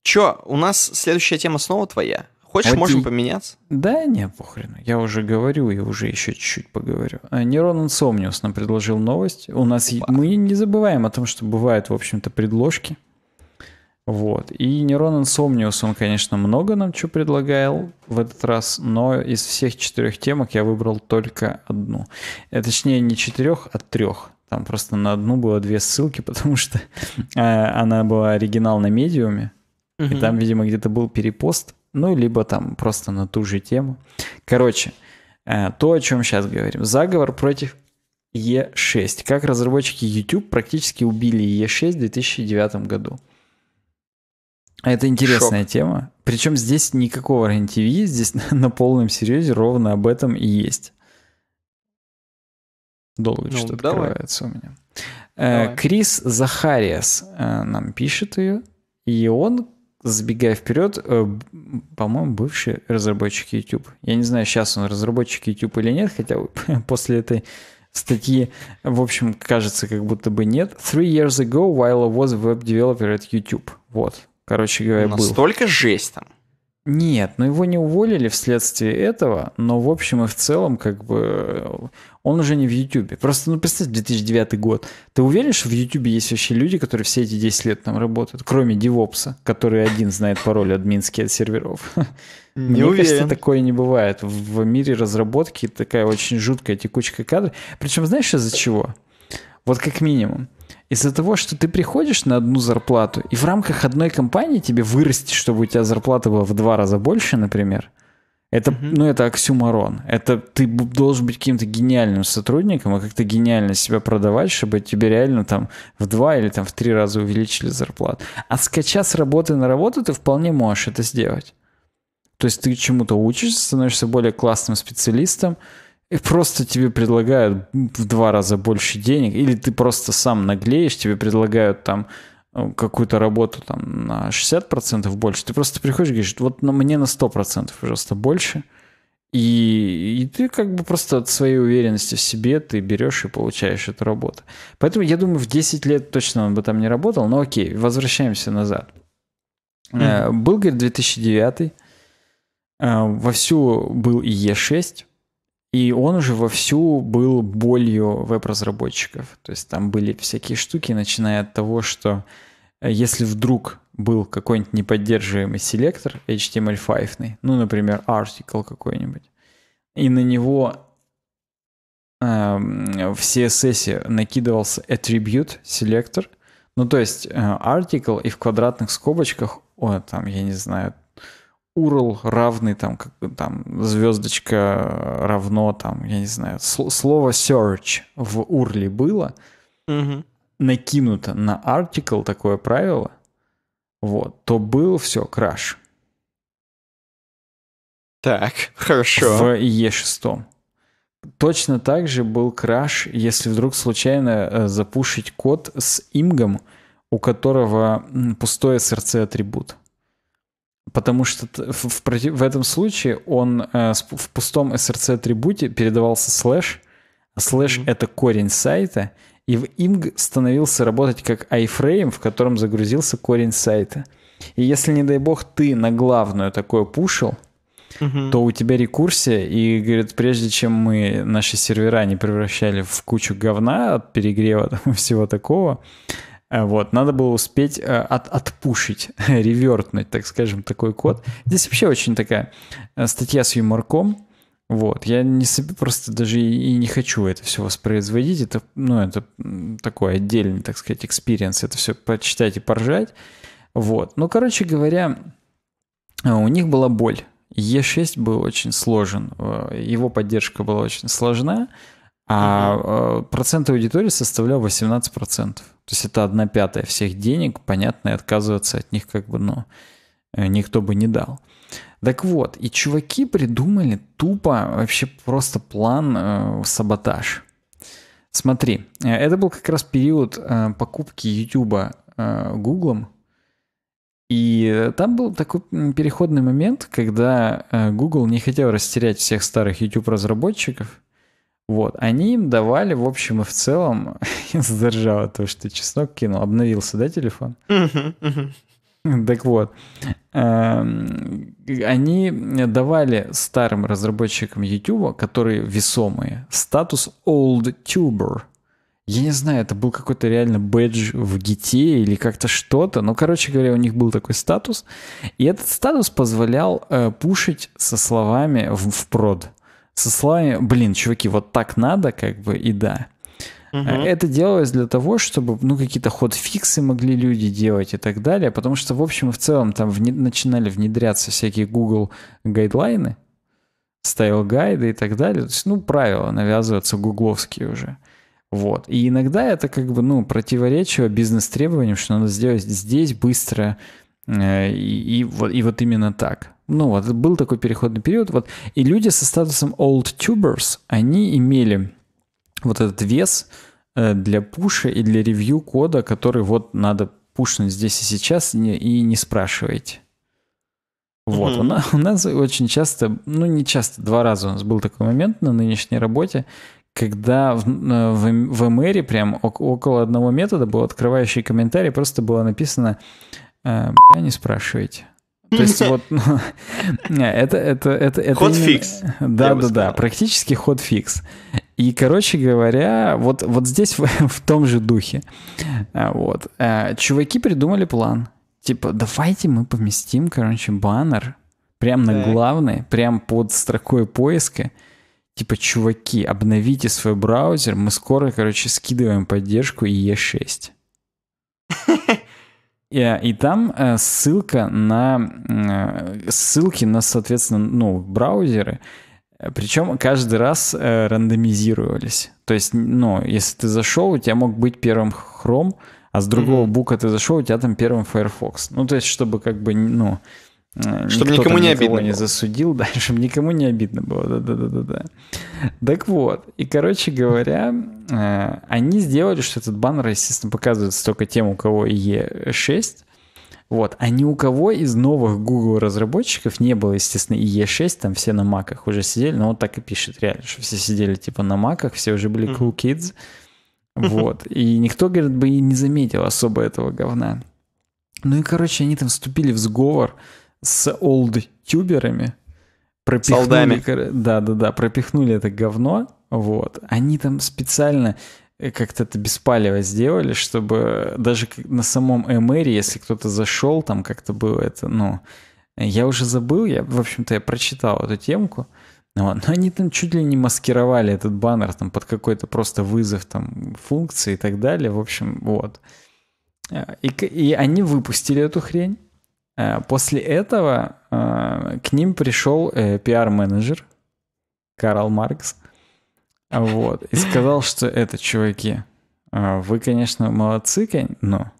Чё, у нас следующая тема снова твоя? Хочешь, вот можем и... поменяться? Да, не, похрен. Я уже говорю, я уже еще чуть-чуть поговорю. А, Нерон Инсомниус нам предложил новость. У нас Опа. мы не забываем о том, что бывают, в общем-то, предложки. Вот. И Нерон Инсомниус, он, конечно, много нам чего предлагал в этот раз, но из всех четырех темок я выбрал только одну. Э, точнее, не четырех, а трех. Там просто на одну было две ссылки, потому что э, она была оригинал на медиуме. И там, видимо, где-то был перепост ну, либо там просто на ту же тему. Короче, э, то, о чем сейчас говорим. Заговор против E6. Как разработчики YouTube практически убили E6 в 2009 году. Это интересная Шок. тема. Причем здесь никакого RNTV, здесь на полном серьезе ровно об этом и есть. Долго ну, что-то открывается у меня. Э, давай. Крис Захариас э, нам пишет ее. И он забегая вперед, э, по-моему, бывший разработчик YouTube. Я не знаю, сейчас он разработчик YouTube или нет, хотя после этой статьи, в общем, кажется, как будто бы нет. Three years ago, while I was web developer at YouTube. Вот. Короче говоря, Настолько был. Настолько жесть там. Нет, но ну его не уволили вследствие этого, но в общем и в целом, как бы, он уже не в Ютубе. Просто, ну, представь, 2009 год. Ты уверен, что в Ютубе есть вообще люди, которые все эти 10 лет там работают, кроме Девопса, который один знает пароль админский от серверов? Не Мне уверен. кажется, такое не бывает. В мире разработки такая очень жуткая текучка кадров. Причем знаешь из-за чего? Вот как минимум из-за того, что ты приходишь на одну зарплату, и в рамках одной компании тебе вырасти, чтобы у тебя зарплата была в два раза больше, например, это, mm-hmm. ну, это оксюмарон. Это ты должен быть каким-то гениальным сотрудником, а как-то гениально себя продавать, чтобы тебе реально там в два или там в три раза увеличили зарплату. А скача с работы на работу ты вполне можешь это сделать. То есть ты чему-то учишься, становишься более классным специалистом, и просто тебе предлагают в два раза больше денег, или ты просто сам наглеешь, тебе предлагают там э, какую-то работу там на 60% больше, ты просто приходишь и говоришь, вот на мне на 100%, пожалуйста, больше, и, и ты как бы просто от своей уверенности в себе ты берешь и получаешь эту работу. Поэтому я думаю, в 10 лет точно он бы там не работал, но окей, возвращаемся назад. Mm-hmm. Был, говорит, 2009, э, вовсю был и Е6, и он уже вовсю был болью веб-разработчиков. То есть там были всякие штуки, начиная от того, что э, если вдруг был какой-нибудь неподдерживаемый селектор HTML5, ну, например, article какой-нибудь, и на него э, в CSS накидывался attribute селектор, ну, то есть э, article и в квадратных скобочках, о, там, я не знаю, Урл равный, там, как, там звездочка равно, там, я не знаю, слово search в урле было, угу. накинуто на article такое правило, вот, то был все краш. Так, хорошо. В е 6 Точно так же был краш, если вдруг случайно э, запушить код с имгом, у которого пустое src атрибут. Потому что в, в, в этом случае он э, в пустом src-атрибуте передавался слэш, а слэш mm-hmm. это корень сайта, и в img становился работать как iframe, в котором загрузился корень сайта. И если, не дай бог, ты на главную такое пушил, угу. то у тебя рекурсия, и, говорит, прежде чем мы наши сервера не превращали в кучу говна от перегрева там, всего такого, Э, вот, надо было успеть э, от, отпушить, ревертнуть, так скажем, такой код. Здесь вообще очень такая э, статья с юморком. Вот, я не себе просто даже и, и не хочу это все воспроизводить. Это, ну, это такой отдельный, так сказать, экспириенс. Это все почитать и поржать. Вот. Ну, короче говоря, у них была боль. Е6 был очень сложен, его поддержка была очень сложная а э, процент аудитории составлял 18%. То есть это одна пятая всех денег, понятно, и отказываться от них как бы, ну, э, никто бы не дал. Так вот, и чуваки придумали тупо вообще просто план э, саботаж. Смотри, э, это был как раз период э, покупки YouTube э, Google. И там был такой переходный момент, когда э, Google не хотел растерять всех старых YouTube-разработчиков – вот, они им давали, в общем и в целом, задержало то, что чеснок кинул, обновился, да, телефон? Так вот, эм, они давали старым разработчикам YouTube, которые весомые, статус old tuber. Я не знаю, это был какой-то реально бэдж в гите или как-то что-то. Но, короче говоря, у них был такой статус. И этот статус позволял э, пушить со словами в прод со словами, блин, чуваки, вот так надо, как бы, и да. Угу. Это делалось для того, чтобы ну, какие-то ход-фиксы могли люди делать и так далее, потому что, в общем в целом, там вне, начинали внедряться всякие Google гайдлайны, стайл-гайды и так далее. То есть, ну, правила навязываются гугловские уже. Вот. И иногда это как бы, ну, противоречиво бизнес-требованиям, что надо сделать здесь быстро э, и, и, вот, и вот именно так ну вот, был такой переходный период, вот, и люди со статусом old tubers, они имели вот этот вес э, для пуша и для ревью кода, который вот надо пушнуть здесь и сейчас, и не спрашивайте. Вот, mm-hmm. у, нас, у нас очень часто, ну не часто, два раза у нас был такой момент на нынешней работе, когда в, э, в, эм, в мэре прям около одного метода был открывающий комментарий, просто было написано э, «Бля, не спрашивайте». То есть вот... Это, это, это, это... Hotfix. Да, да, да, практически ход hotfix. И, короче говоря, вот, вот здесь в, том же духе. А, вот. А, чуваки придумали план. Типа, давайте мы поместим, короче, баннер прям на главный, прям под строкой поиска. Типа, чуваки, обновите свой браузер, мы скоро, короче, скидываем поддержку и E6. И, э, и там э, ссылка на э, ссылки на, соответственно, ну, браузеры. Причем каждый раз рандомизировались. То есть, ну, если ты зашел, у тебя мог быть первым Chrome, а с другого mm-hmm. бука ты зашел, у тебя там первым Firefox. Ну, то есть, чтобы как бы, ну, Э, чтобы Никто никому не обидно не засудил, да, чтобы никому не обидно было, да-да-да-да. да Так вот, и, короче говоря, э, они сделали, что этот баннер, естественно, показывает только тем, у кого E6, вот, а ни у кого из новых Google разработчиков не было, естественно, и E6, там все на маках уже сидели, но он так и пишет реально, что все сидели типа на маках, все уже были cool kids, вот, и никто, говорит, бы и не заметил особо этого говна. Ну и, короче, они там вступили в сговор, с олд-тюберами пропихнули... Да-да-да, пропихнули это говно, вот. Они там специально э, как-то это беспалево сделали, чтобы даже на самом Эмэре, если кто-то зашел, там как-то было это, ну... Я уже забыл, я, в общем-то, я прочитал эту темку, но, но они там чуть ли не маскировали этот баннер там под какой-то просто вызов там функции и так далее, в общем, вот. Э, и, и они выпустили эту хрень, Э, после этого э, к ним пришел э, пиар-менеджер Карл Маркс. Вот. И сказал, что это, чуваки, вы, конечно, молодцы, но...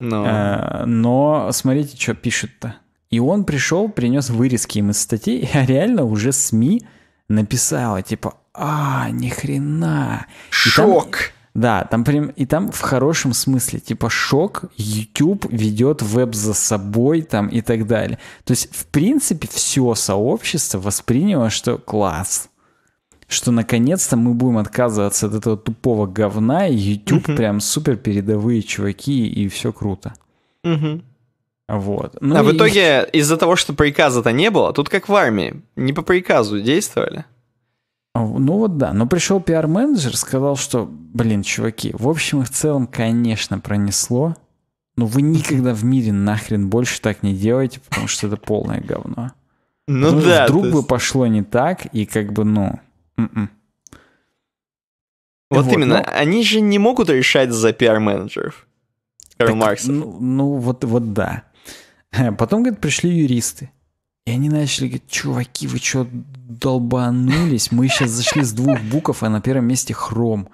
Но, но смотрите, что пишут то И он пришел, принес вырезки им из статей, а реально уже СМИ написала, типа, а, ни хрена. Шок. И там, да, там прям, и там в хорошем смысле, типа шок, YouTube ведет веб за собой там и так далее. То есть, в принципе, все сообщество восприняло, что класс, что наконец-то мы будем отказываться от этого тупого говна, и YouTube mm прям супер передовые чуваки, и все круто. mm Вот. А ну а и... в итоге из-за того, что приказа-то не было, тут как в армии, не по приказу действовали. А, ну вот да, но пришел пиар-менеджер, сказал, что, блин, чуваки, в общем и в целом, конечно, пронесло, но вы никогда в мире нахрен больше так не делайте, потому что это полное говно. Ну, ну да. Вдруг есть... бы пошло не так, и как бы, ну... М-м. Вот, именно, ну. они же не могут решать за пиар-менеджеров. Карл Маркс. Ну, ну, вот, вот да. Потом, говорит, пришли юристы. И они начали говорить, чуваки, вы что, долбанулись? Мы сейчас зашли с двух букв, а на первом месте хром.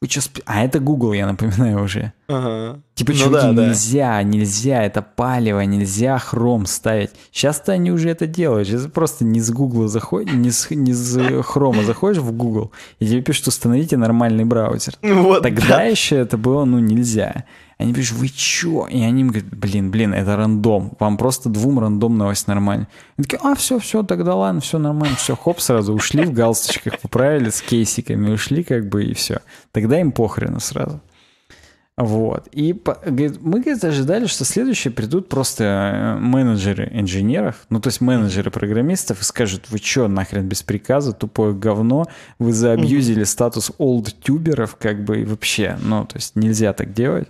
Вы что, сп... А это Google, я напоминаю уже. Ага. Типа, ну, чуваки, да, да. нельзя, нельзя, это палево, нельзя хром ставить. Сейчас-то они уже это делают. Сейчас просто не с Google заходишь, не с, не с хрома заходишь в Google, и тебе пишут, установите нормальный браузер. Вот, Тогда да. еще это было, ну, нельзя. Они пишут, вы чё? И они им говорят, блин, блин, это рандом. Вам просто двум рандом новость нормально. Они такие, а, все, все, тогда ладно, все нормально. Все, хоп, сразу ушли в галстучках, поправили с кейсиками, ушли как бы и все. Тогда им похрену сразу. Вот. И говорит, мы, говорит, ожидали, что следующие придут просто э, менеджеры инженеров, ну, то есть менеджеры программистов, и скажут, вы что, нахрен без приказа, тупое говно, вы заабьюзили статус hmm статус как бы, и вообще, ну, то есть нельзя так делать.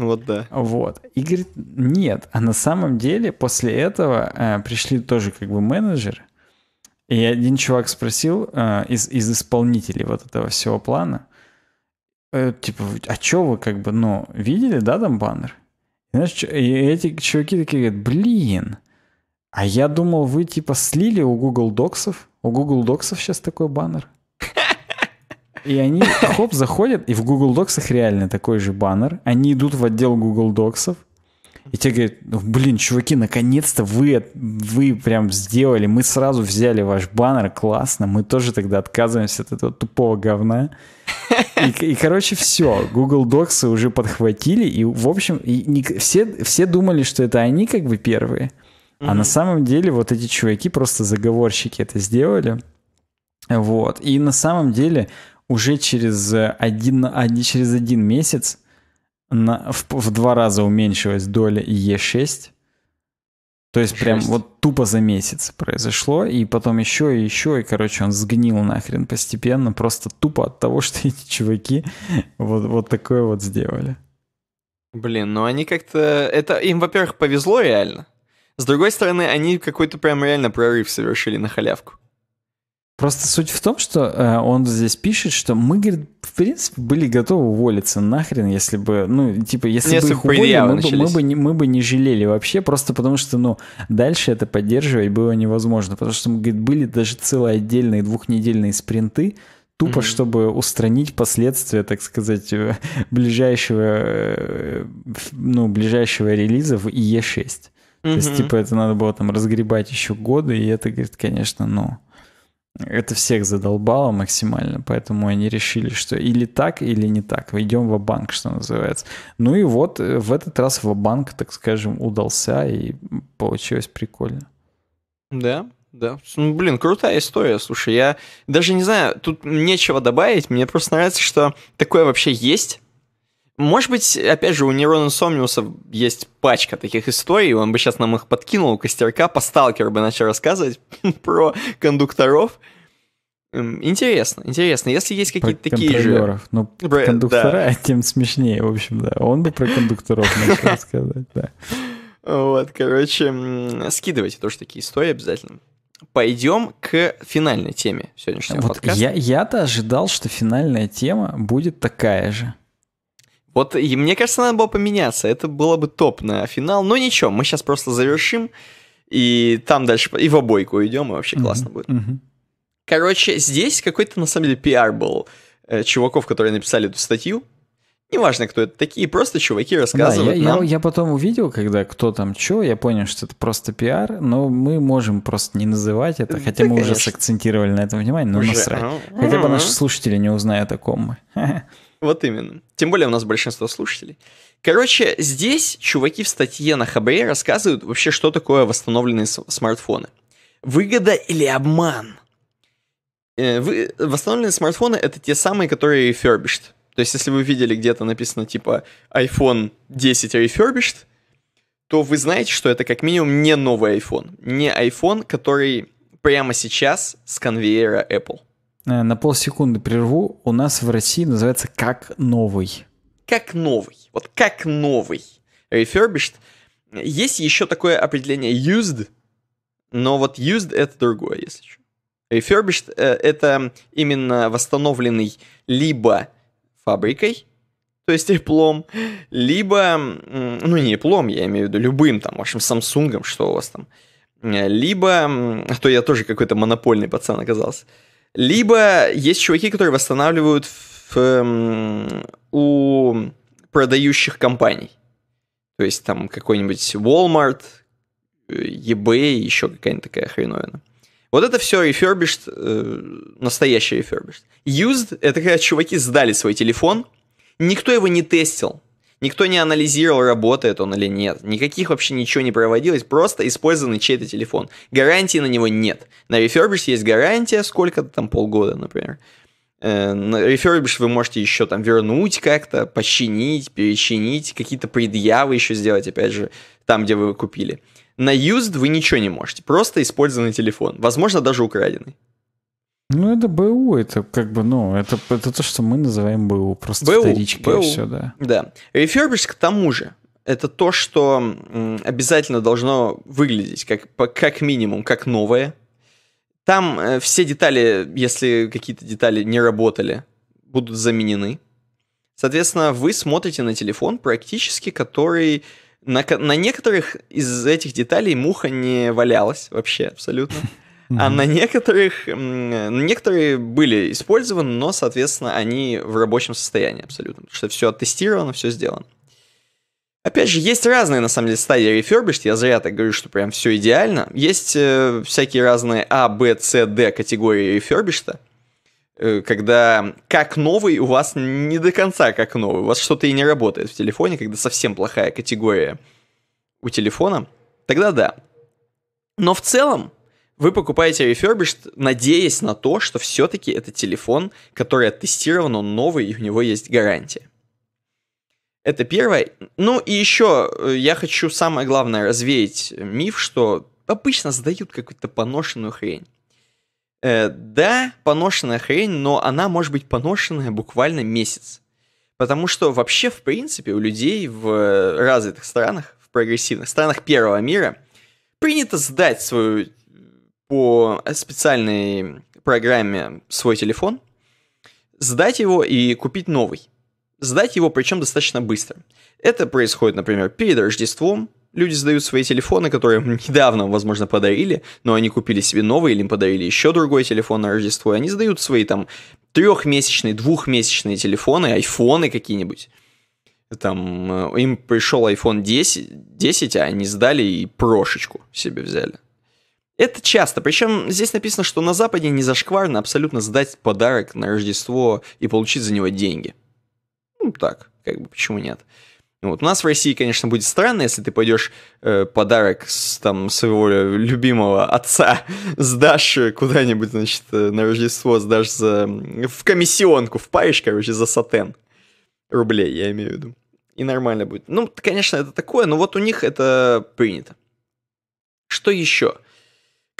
Вот да. Вот. И говорит, нет. А на самом деле после этого э, пришли тоже как бы менеджеры. И один чувак спросил э, из, из исполнителей вот этого всего плана, э, типа, а что вы как бы, ну, видели, да, там баннер? И, знаешь, и эти чуваки такие говорят, блин, а я думал, вы типа слили у Google Docs, у Google Docs сейчас такой баннер. И они, хоп, заходят, и в Google Docs реально такой же баннер. Они идут в отдел Google Docs, и те говорят, «Ну, блин, чуваки, наконец-то вы, вы прям сделали, мы сразу взяли ваш баннер, классно, мы тоже тогда отказываемся от этого тупого говна. И, и короче, все, Google Docs уже подхватили, и, в общем, и не, все, все думали, что это они как бы первые, mm-hmm. а на самом деле вот эти чуваки просто заговорщики это сделали. Вот. И на самом деле уже через э, один, один, через один месяц на, в, в два раза уменьшилась доля Е6. То есть 6. прям вот тупо за месяц произошло, и потом еще и еще, и, короче, он сгнил нахрен постепенно, просто тупо от того, что эти чуваки вот, вот такое вот сделали. Блин, ну они как-то... Это им, во-первых, повезло реально. С другой стороны, они какой-то прям реально прорыв совершили на халявку. Просто суть в том, что э, он здесь пишет, что мы, говорит, в принципе, были готовы уволиться нахрен, если бы, ну, типа, если, ну, если бы их уволили, мы бы, мы, бы не, мы бы не жалели вообще, просто потому что, ну, дальше это поддерживать было невозможно, потому что, мы, говорит, были даже целые отдельные двухнедельные спринты, тупо, mm-hmm. чтобы устранить последствия, так сказать, э, ближайшего, э, ну, ближайшего релиза в IE6. Mm-hmm. То есть, типа, это надо было там разгребать еще годы, и это, говорит, конечно, ну это всех задолбало максимально, поэтому они решили, что или так, или не так. Идем в банк что называется. Ну и вот э, в этот раз в банк так скажем, удался, и получилось прикольно. Да, да. Ну, блин, крутая история, слушай. Я даже не знаю, тут нечего добавить. Мне просто нравится, что такое вообще есть. Может быть, опять же, у Нерона Сомниуса есть пачка таких историй, он бы сейчас нам их подкинул, костерка, по сталкер бы начал рассказывать про кондукторов. Интересно, интересно. Если есть какие-то такие же... Ну, про кондуктора да. тем смешнее, в общем, да. Он бы про кондукторов начал рассказывать, да. Вот, короче, скидывайте тоже такие истории обязательно пойдем к финальной теме сегодняшнего вот подкаста. Я, я-то ожидал, что финальная тема будет такая же. Вот и мне кажется, надо было поменяться. Это было бы топ на финал. Но ничего, мы сейчас просто завершим. И там дальше и в обойку идем и вообще mm-hmm. классно будет. Mm-hmm. Короче, здесь какой-то на самом деле пиар был э, чуваков, которые написали эту статью. Неважно, кто это такие, просто чуваки рассказывают да, я, нам. Я, я потом увидел, когда кто там что, я понял, что это просто пиар, но мы можем просто не называть это, хотя да, мы конечно. уже сакцентировали на этом внимание, но уже. насрать. Хотя бы наши слушатели не узнают о ком мы. Вот именно. Тем более у нас большинство слушателей. Короче, здесь чуваки в статье на Хабре рассказывают вообще, что такое восстановленные смартфоны. Выгода или обман? Э, вы, восстановленные смартфоны — это те самые, которые refurbished. То есть, если вы видели где-то написано типа iPhone 10 refurbished, то вы знаете, что это как минимум не новый iPhone. Не iPhone, который прямо сейчас с конвейера Apple. Э, на полсекунды прерву. У нас в России называется «Как новый». Как новый. Вот как новый. Refurbished. Есть еще такое определение used, но вот used это другое, если что. Refurbished э, это именно восстановленный либо фабрикой, то есть Apple, либо, ну не Apple, я имею в виду любым там вашим Samsung, что у вас там, э, либо, а то я тоже какой-то монопольный пацан оказался, либо есть чуваки, которые восстанавливают в, эм, у продающих компаний. То есть там какой-нибудь Walmart, э, eBay, еще какая-нибудь такая хреновина. Вот это все refurbished, э, настоящий refurbished. Used — это когда чуваки сдали свой телефон, никто его не тестил, Никто не анализировал, работает он или нет. Никаких вообще ничего не проводилось, просто использованный чей-то телефон. Гарантии на него нет. На рефербиш есть гарантия, сколько-то там полгода, например. Э, на рефербиш вы можете еще там вернуть как-то, починить, перечинить, какие-то предъявы еще сделать, опять же, там, где вы купили. На used вы ничего не можете, просто использованный телефон, возможно, даже украденный. Ну, это БУ, это как бы, ну, это, это то, что мы называем БУ, просто БУ, вторички БУ. и все, да. Да. Рефербиш к тому же, это то, что обязательно должно выглядеть как, как минимум, как новое. Там э, все детали, если какие-то детали не работали, будут заменены. Соответственно, вы смотрите на телефон практически, который... На, на некоторых из этих деталей муха не валялась вообще абсолютно а на некоторых, некоторые были использованы, но, соответственно, они в рабочем состоянии абсолютно, потому что все оттестировано, все сделано. Опять же, есть разные, на самом деле, стадии refurbished, я зря так говорю, что прям все идеально. Есть э, всякие разные А, Б, С, Д категории refurbished, э, когда как новый у вас не до конца как новый, у вас что-то и не работает в телефоне, когда совсем плохая категория у телефона, тогда да. Но в целом, вы покупаете refurbished, надеясь на то, что все-таки это телефон, который оттестирован, он новый, и у него есть гарантия. Это первое. Ну и еще э, я хочу самое главное развеять миф, что обычно сдают какую-то поношенную хрень. Э, да, поношенная хрень, но она может быть поношенная буквально месяц. Потому что вообще, в принципе, у людей в э, развитых странах, в прогрессивных странах первого мира, принято сдать свою по специальной программе свой телефон, сдать его и купить новый. Сдать его причем достаточно быстро. Это происходит, например, перед Рождеством. Люди сдают свои телефоны, которые недавно, возможно, подарили, но они купили себе новый или им подарили еще другой телефон на Рождество. И они сдают свои там трехмесячные, двухмесячные телефоны, айфоны какие-нибудь. Там э, им пришел iPhone 10, 10, а они сдали и прошечку себе взяли. Это часто. Причем здесь написано, что на Западе не зашкварно абсолютно сдать подарок на Рождество и получить за него деньги. Ну так, как бы почему нет. Вот. У нас в России, конечно, будет странно, если ты пойдешь э, подарок с, там, своего любимого отца сдашь куда-нибудь, значит, э, на Рождество сдашь за... в комиссионку, в впаришь, короче, за сатен рублей, я имею в виду. И нормально будет. Ну, конечно, это такое, но вот у них это принято. Что еще?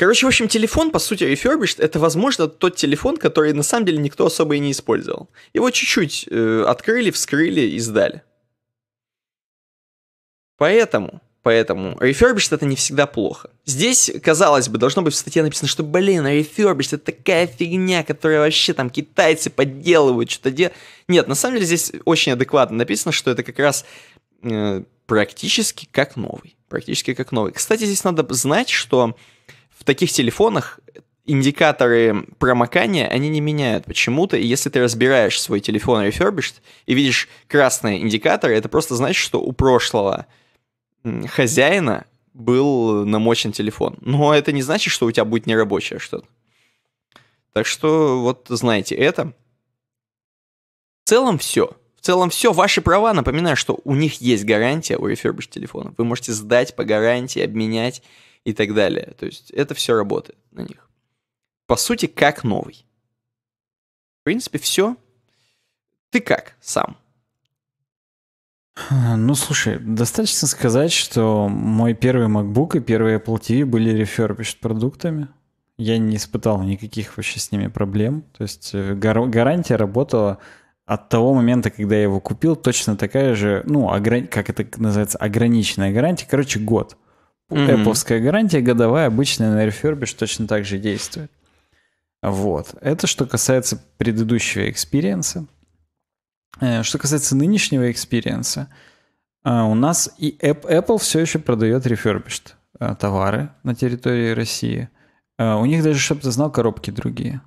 Короче, в общем, телефон, по сути, refurbished, это, возможно, тот телефон, который на самом деле никто особо и не использовал. Его чуть-чуть э, открыли, вскрыли и сдали. Поэтому, поэтому refurbished это не всегда плохо. Здесь, казалось бы, должно быть в статье написано, что, блин, а refurbished это такая фигня, которая вообще там китайцы подделывают, что-то делают. Нет, на самом деле здесь очень адекватно написано, что это как раз э, практически как новый. Практически как новый. Кстати, здесь надо знать, что в таких телефонах индикаторы промокания, они не меняют почему-то. И если ты разбираешь свой телефон refurbished и видишь красные индикаторы, это просто значит, что у прошлого хозяина был намочен телефон. Но это не значит, что у тебя будет нерабочее что-то. Так что вот знаете это. В целом все. В целом все. Ваши права, напоминаю, что у них есть гарантия у refurbished телефона. Вы можете сдать по гарантии, обменять и так далее. То есть это все работает на них. По сути, как новый. В принципе, все. Ты как сам? Э, ну, слушай, достаточно сказать, что мой первый MacBook и первые Apple TV были refurbished продуктами. Я не испытал никаких вообще с ними проблем. То есть э, гар- гарантия работала от того момента, когда я его купил, точно такая же, ну, ограни- как это называется, ограниченная гарантия, короче, год. Mm-hmm. гарантия годовая, обычная на рефербиш точно так же действует. Вот. Это что касается предыдущего экспириенса. Э, что касается нынешнего экспириенса, э, у нас и Apple все еще продает refurbished э, товары на территории России. У них даже, чтобы ты знал, коробки другие.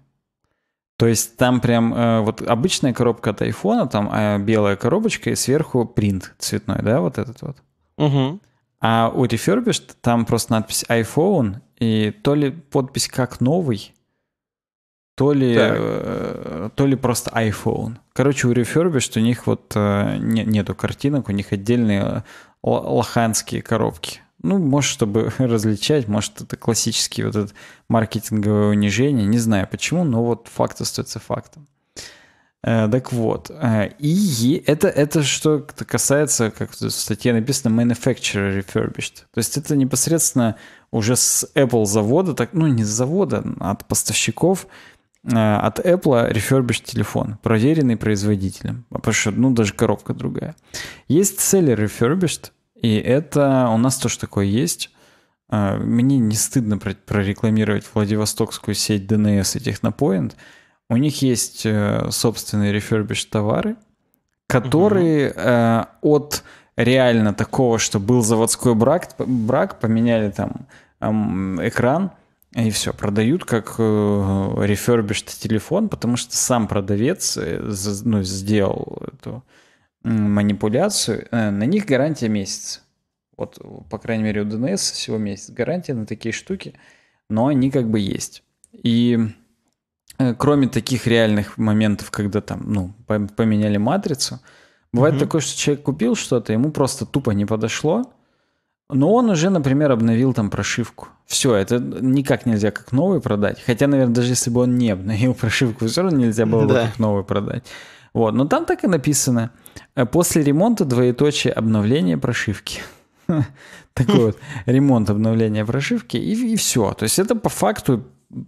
То есть там прям вот обычная коробка от айфона, там а белая коробочка и сверху принт цветной, да, вот этот вот. Угу. А у Refurbished там просто надпись iPhone, и то ли подпись как новый, то ли, э, то ли просто iPhone. Короче, у Refurbished у них вот э, не, нету картинок, у них отдельные э, лоханские коробки. Ну, может, чтобы различать, может, это классический вот этот маркетинговое унижение, не знаю почему, но вот факт остается фактом. Э, так вот, э, и это, это что касается, как в статье написано, manufacturer refurbished. То есть это непосредственно уже с Apple завода, так, ну не с завода, а от поставщиков, э, от Apple refurbished телефон, проверенный производителем. А потому что, ну, даже коробка другая. Есть seller refurbished, и это у нас тоже такое есть. Мне не стыдно прорекламировать Владивостокскую сеть DNS и Технопоинт. Technopoint у них есть э, собственные рефербиш товары, которые угу. э, от реально такого, что был заводской брак, брак поменяли там э, экран, и все, продают как рефербиш э, телефон, потому что сам продавец э, ну, сделал эту манипуляцию. На них гарантия месяц, Вот, по крайней мере, у ДНС всего месяц гарантия на такие штуки, но они как бы есть. И Э, кроме таких реальных моментов, когда там, ну, поменяли матрицу, бывает mm-hmm. такое, что человек купил что-то, ему просто тупо не подошло, но он уже, например, обновил там прошивку. Все, это никак нельзя как новый продать. Хотя, наверное, даже если бы он не обновил прошивку, все равно нельзя было бы как новый продать. Вот, но там так и написано. Э, после ремонта двоеточие обновление прошивки. Такой вот ремонт обновления прошивки и, и все. То есть это по факту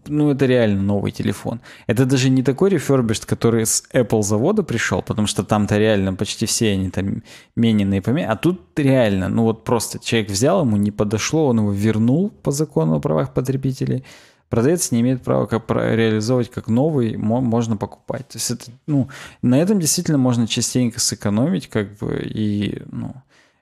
ну, это реально новый телефон. Это даже не такой рефербишт, который с Apple завода пришел, потому что там-то реально почти все они там мененные поменяли. А тут реально, ну вот просто человек взял, ему не подошло, он его вернул по закону о правах потребителей. Продавец не имеет права как реализовывать как новый, можно покупать. То есть это, ну, на этом действительно можно частенько сэкономить, как бы, и, ну,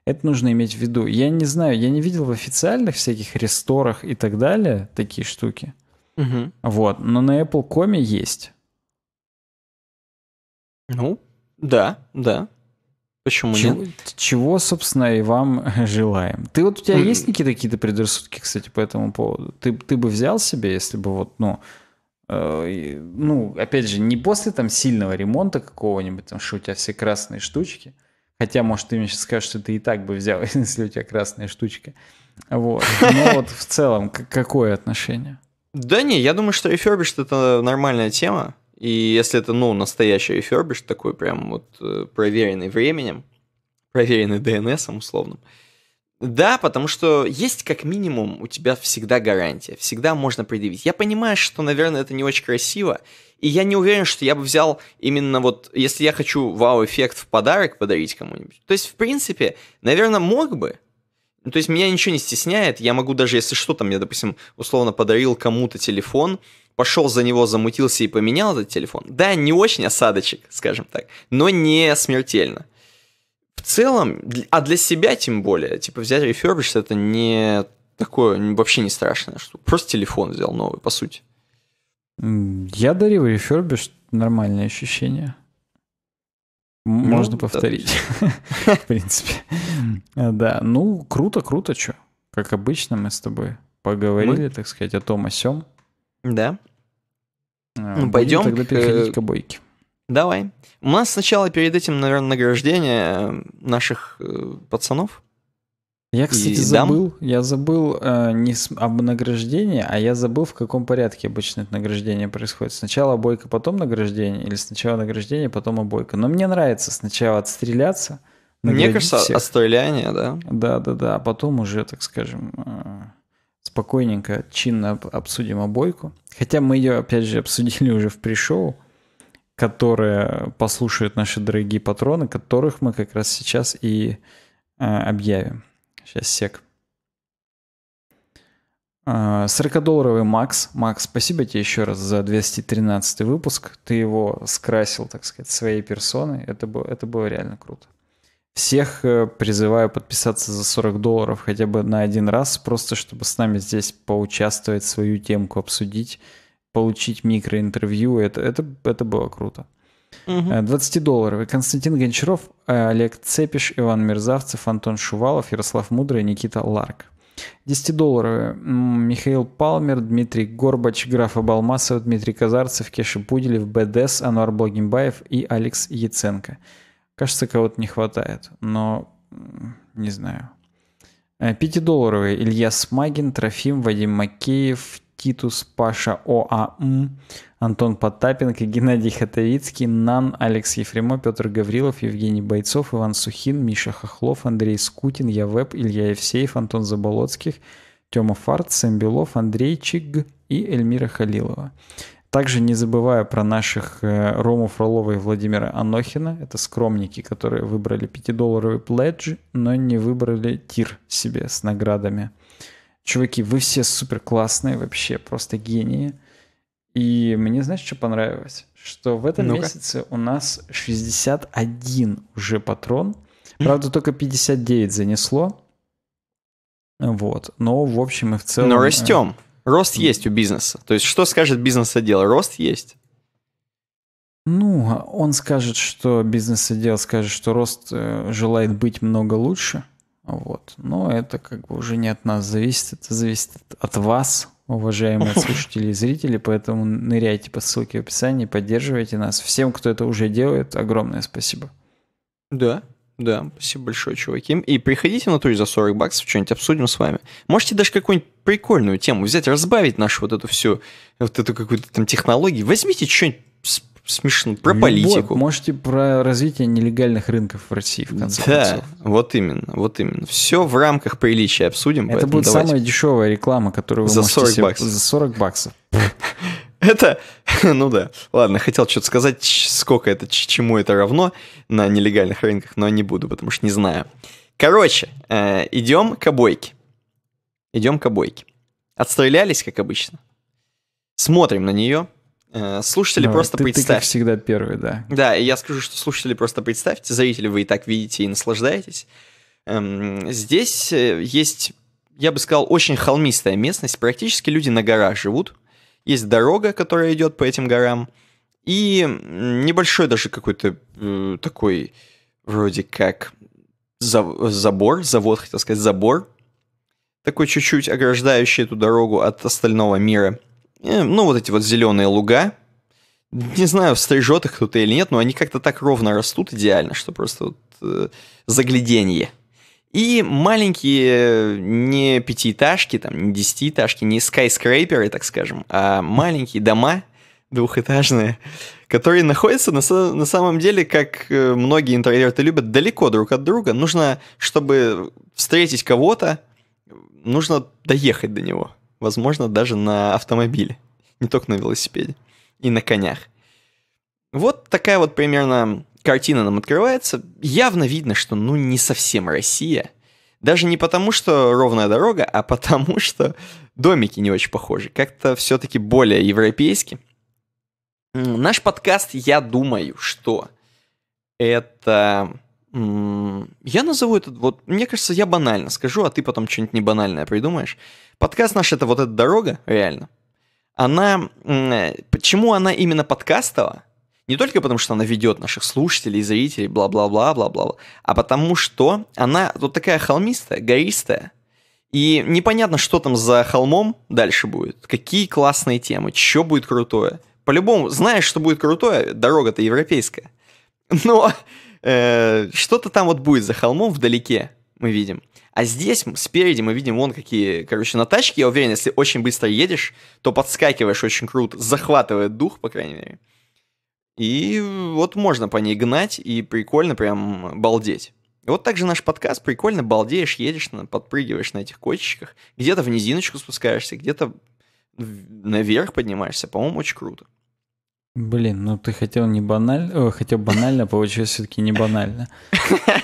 это нужно иметь в виду. Я не знаю, я не видел в официальных всяких ресторах и так далее такие штуки. Угу. Вот, но на Apple Comm есть. Ну, да, да. Почему чего, нет? Чего, собственно, и вам желаем. Ты вот у тебя mm. есть какие-то какие-то предрассудки, кстати, по этому поводу? Ты, ты бы взял себе, если бы вот, ну, э, ну, опять же, не после там сильного ремонта какого-нибудь, там, что у тебя все красные штучки. Хотя, может, ты мне сейчас скажешь, что ты и так бы взял, если у тебя красные штучки. Вот. Но вот в целом, какое отношение? Да не, я думаю, что рефербишт это нормальная тема. И если это, ну, настоящий рефербишт, такой прям вот э, проверенный временем, проверенный DNS условным, да, потому что есть как минимум у тебя всегда гарантия, всегда можно предъявить. Я понимаю, что, наверное, это не очень красиво, и я не уверен, что я бы взял именно вот, если я хочу вау-эффект в подарок подарить кому-нибудь. То есть, в принципе, наверное, мог бы, ну, то есть меня ничего не стесняет, я могу даже, если что, там, я, допустим, условно подарил кому-то телефон, пошел за него, замутился и поменял этот телефон. Да, не очень осадочек, скажем так, но не смертельно. В целом, а для себя тем более, типа взять рефербиш, это не такое, вообще не страшное, что Просто телефон взял новый, по сути. Я дарил рефербиш, нормальные ощущения. Можно ну, повторить, да. в принципе. Да, ну, круто, круто, что. Как обычно мы с тобой поговорили, мы... так сказать, о том, о сём. Да. А, ну, пойдем тогда переходить к... Э, к обойке. Давай. У нас сначала перед этим, наверное, награждение наших э, пацанов. Я, кстати, и забыл, дам. я забыл э, не с, об награждении, а я забыл, в каком порядке обычно это награждение происходит. Сначала обойка, потом награждение, или сначала награждение, потом обойка. Но мне нравится сначала отстреляться. Мне кажется, всех. отстреляние, да? Да, да, да. А потом уже, так скажем, э, спокойненько, чинно обсудим обойку. Хотя мы ее, опять же, обсудили уже в пришоу, которое послушают наши дорогие патроны, которых мы как раз сейчас и э, объявим. Сейчас, сек. 40-долларовый а, Макс. Макс, спасибо тебе еще раз за 213 выпуск. Ты его скрасил, так сказать, своей персоной. Это было, это было реально круто. Всех э, призываю подписаться за 40 долларов хотя бы на один раз, просто чтобы с нами здесь поучаствовать, свою темку обсудить, получить микроинтервью. Это, это, это было круто. 20-долларовый. Э, Константин Гончаров, э, Олег Цепиш, Иван Мерзавцев, Антон Шувалов, Ярослав Мудрый, Никита Ларк. 10-долларовые. Михаил Палмер, Дмитрий Горбач, Граф Абалмасов, Дмитрий Казарцев, Кеша Пуделев, БДС, Анвар Благимбаев и Алекс Яценко. Кажется, кого-то не хватает, но не знаю. 5-долларовые. Э, Илья Смагин, Трофим, Вадим Макеев, Титус, Паша ОАМ, Антон Потапенко, Геннадий Хатовицкий, Нан, Алекс Ефремо, Петр Гаврилов, Евгений Бойцов, Иван Сухин, Миша Хохлов, Андрей Скутин, Явеб, Илья Евсеев, Антон Заболоцких, Тёма Фарт, Сэм Белов, Андрей Чиг и Эльмира Халилова. Также не забывая про наших э, Рому Фролова и Владимира Анохина. Это скромники, которые выбрали 5-долларовый пледж, но не выбрали тир себе с наградами. Чуваки, вы все супер классные, вообще просто гении. И мне, знаешь, что понравилось? Что в этом ну месяце у нас 61 уже патрон. Правда, только 59 занесло. Вот. Но в общем и в целом... Но э, растем. Рост есть у бизнеса. То есть что скажет бизнес-отдел? Рост есть. Ну, он скажет, что бизнес-отдел скажет, что рост э, желает быть много лучше. Вот. Но это как бы уже не от нас зависит. Это зависит от вас, уважаемые слушатели и зрители, поэтому ныряйте по ссылке в описании, поддерживайте нас. Всем, кто это уже делает, огромное спасибо. Да, да, спасибо большое, чуваки. И приходите на туре за 40 баксов, что-нибудь обсудим с вами. Можете даже какую-нибудь прикольную тему взять, разбавить нашу вот эту всю, вот эту какую-то там технологию. Возьмите что-нибудь смешно. Про Любовь. политику. Можете про развитие нелегальных рынков в России, в конце да, концов. вот именно, вот именно. Все в рамках приличия обсудим. Это будет давайте. самая дешевая реклама, которую вы за можете 40 себе... баксов. За 40 баксов. Это, ну да, ладно, хотел что-то сказать, сколько это, чему это равно на нелегальных рынках, но не буду, потому что не знаю. Короче, э, идем к обойке. Идем к обойке. Отстрелялись, как обычно. Смотрим на нее. Э, слушатели, Давай, просто ты, представьте. Ты, как всегда первый, да. Да, и я скажу, что слушатели, просто представьте, зрители, вы и так видите и наслаждаетесь. Эм, здесь э, есть, я бы сказал, очень холмистая местность. Практически люди на горах живут. Есть дорога, которая идет по этим горам. И небольшой даже какой-то э, такой вроде как забор, завод, хотел сказать, забор, такой чуть-чуть ограждающий эту дорогу от остального мира – Э, ну, вот эти вот зеленые луга. Не знаю, стрижет их кто-то или нет, но они как-то так ровно растут идеально, что просто вот э, загляденье. И маленькие э, не пятиэтажки, там, не десятиэтажки, не скайскрейперы, так скажем, а маленькие дома двухэтажные, которые находятся на, на самом деле, как э, многие интроверты любят, далеко друг от друга. Нужно, чтобы встретить кого-то, нужно доехать до него возможно, даже на автомобиле, не только на велосипеде и на конях. Вот такая вот примерно картина нам открывается. Явно видно, что ну не совсем Россия. Даже не потому, что ровная дорога, а потому, что домики не очень похожи. Как-то все-таки более европейски. Наш подкаст, я думаю, что это я назову этот вот, мне кажется, я банально скажу, а ты потом что-нибудь небанальное придумаешь. Подкаст наш это вот эта дорога, реально. Она, почему она именно подкастовая? Не только потому, что она ведет наших слушателей, зрителей, бла-бла-бла-бла-бла, а потому что она вот такая холмистая, гористая, и непонятно, что там за холмом дальше будет, какие классные темы, что будет крутое. По-любому, знаешь, что будет крутое, дорога-то европейская. Но Э, что-то там вот будет за холмом вдалеке, мы видим. А здесь спереди мы видим вон какие, короче, на тачке, я уверен, если очень быстро едешь, то подскакиваешь очень круто, захватывает дух, по крайней мере. И вот можно по ней гнать, и прикольно прям балдеть. И вот также наш подкаст, прикольно, балдеешь, едешь, подпрыгиваешь на этих кочечках, где-то в низиночку спускаешься, где-то наверх поднимаешься, по-моему, очень круто. Блин, ну ты хотел не банально, э, хотел банально, а получилось все-таки не банально.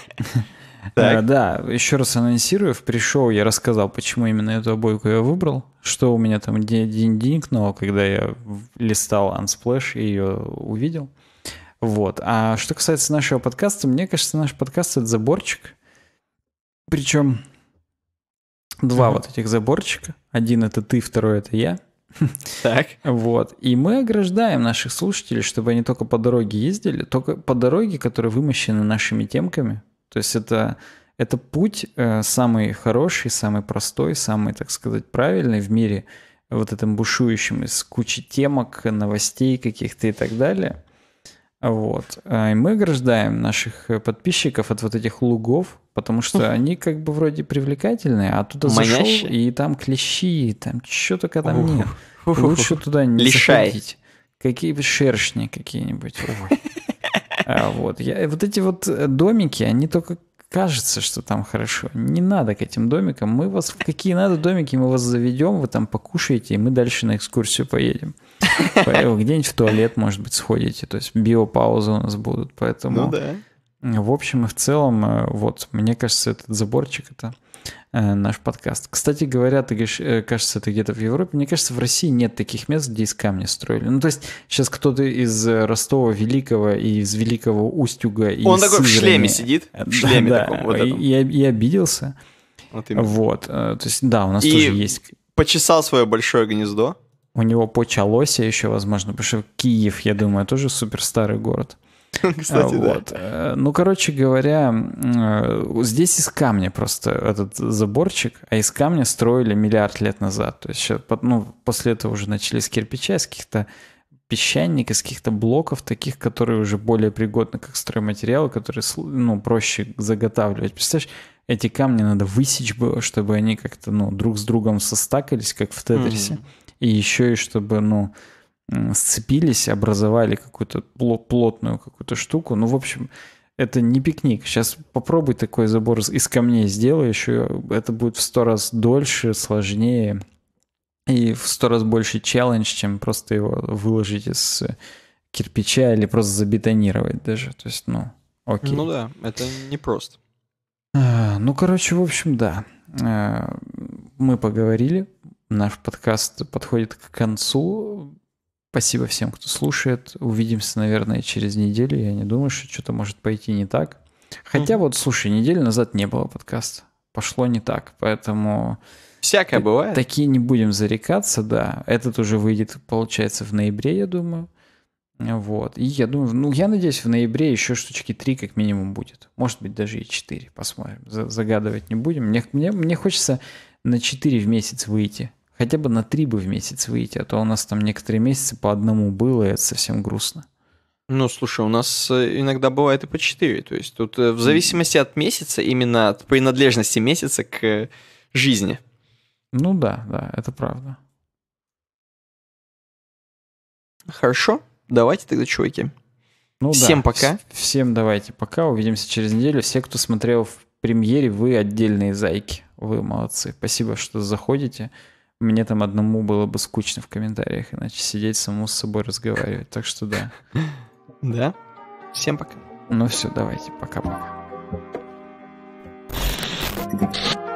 Э, да, еще раз анонсирую, в пришел я рассказал, почему именно эту обойку я выбрал, что у меня там день денькнуло, когда я листал Unsplash и ее увидел. Вот. А что касается нашего подкаста, мне кажется, наш подкаст — это заборчик. Причем два вот этих заборчика. Один — это ты, второй — это я — Так. Вот. И мы ограждаем наших слушателей, чтобы они только по дороге ездили, только по дороге, которая вымощена нашими темками. То есть это, это путь э, самый хороший, самый простой, самый, так сказать, правильный в мире вот этом бушующем из кучи темок, новостей каких-то и так далее. Вот. А, и мы ограждаем наших э, подписчиков от вот этих лугов, потому что они как бы вроде привлекательные, а туда Манящие. зашел, и там клещи, там что только там нет. Лучше туда не Лишай. заходить. Какие шершни какие-нибудь. А, вот. Я, вот эти вот э, домики, они только кажется, что там хорошо. Не надо к этим домикам. Мы вас в какие надо домики, мы вас заведем, вы там покушаете, и мы дальше на экскурсию поедем. Где-нибудь в туалет, может быть, сходите. То есть биопаузы у нас будут, поэтому... Ну да. В общем и в целом, э, вот, мне кажется, этот заборчик — это э, наш подкаст. Кстати говоря, ты говоришь, э, кажется, это где-то в Европе. Мне кажется, в России нет таких мест, где из камня строили. Ну, то есть сейчас кто-то из Ростова Великого и из Великого Устюга и Он такой Сызрани... в шлеме сидит, в шлеме да, таком. Вот и, и, и обиделся. Вот, именно. вот. То есть да, у нас и тоже есть... почесал свое большое гнездо. У него почалось а еще, возможно, потому что Киев, я думаю, тоже супер старый город. Кстати, вот. да. Э, ну, короче говоря, э, здесь из камня просто этот заборчик, а из камня строили миллиард лет назад. То есть, ну, после этого уже начались с кирпича, с каких-то песчаник из каких-то блоков таких, которые уже более пригодны как стройматериалы, которые ну, проще заготавливать. Представляешь, эти камни надо высечь было, чтобы они как-то ну, друг с другом состакались, как в тетрисе. Mm-hmm. И еще и чтобы, ну, сцепились, образовали какую-то плотную какую-то штуку. Ну, в общем, это не пикник. Сейчас попробуй такой забор из камней сделай еще. Это будет в сто раз дольше, сложнее и в сто раз больше челлендж, чем просто его выложить из э, кирпича или просто забетонировать даже. То есть, ну, окей. Ну да, это не просто. А, ну, короче, в общем, да. Э, мы поговорили. Наш подкаст подходит к концу. Спасибо всем, кто слушает. Увидимся, наверное, через неделю. Я не думаю, что что-то может пойти не так. Хотя mm-hmm. вот, слушай, неделю назад не было подкаста. Пошло не так, поэтому... Всякое т- бывает. Такие не будем зарекаться, да. Этот уже выйдет, получается, в ноябре, я думаю. Вот. И я думаю, ну, я надеюсь, в ноябре еще штучки три как минимум будет. Может быть, даже и четыре, Посмотрим. Загадывать не будем. Мне, мне, мне хочется на четыре в месяц выйти. Хотя бы на три бы в месяц выйти, а то у нас там некоторые месяцы по одному было, и это совсем грустно. Ну, слушай, у нас э, иногда бывает и по четыре, То есть тут э, в зависимости от месяца, именно от принадлежности месяца к э, жизни. Ну да, да, это правда. Хорошо, давайте тогда, чуваки. Ну, всем да. пока. Всем давайте пока, увидимся через неделю. Все, кто смотрел в премьере, вы отдельные зайки. Вы молодцы. Спасибо, что заходите. Мне там одному было бы скучно в комментариях, иначе сидеть самому с собой разговаривать. Так что да. Да? Всем пока. Ну все, давайте, пока-пока. Thank you.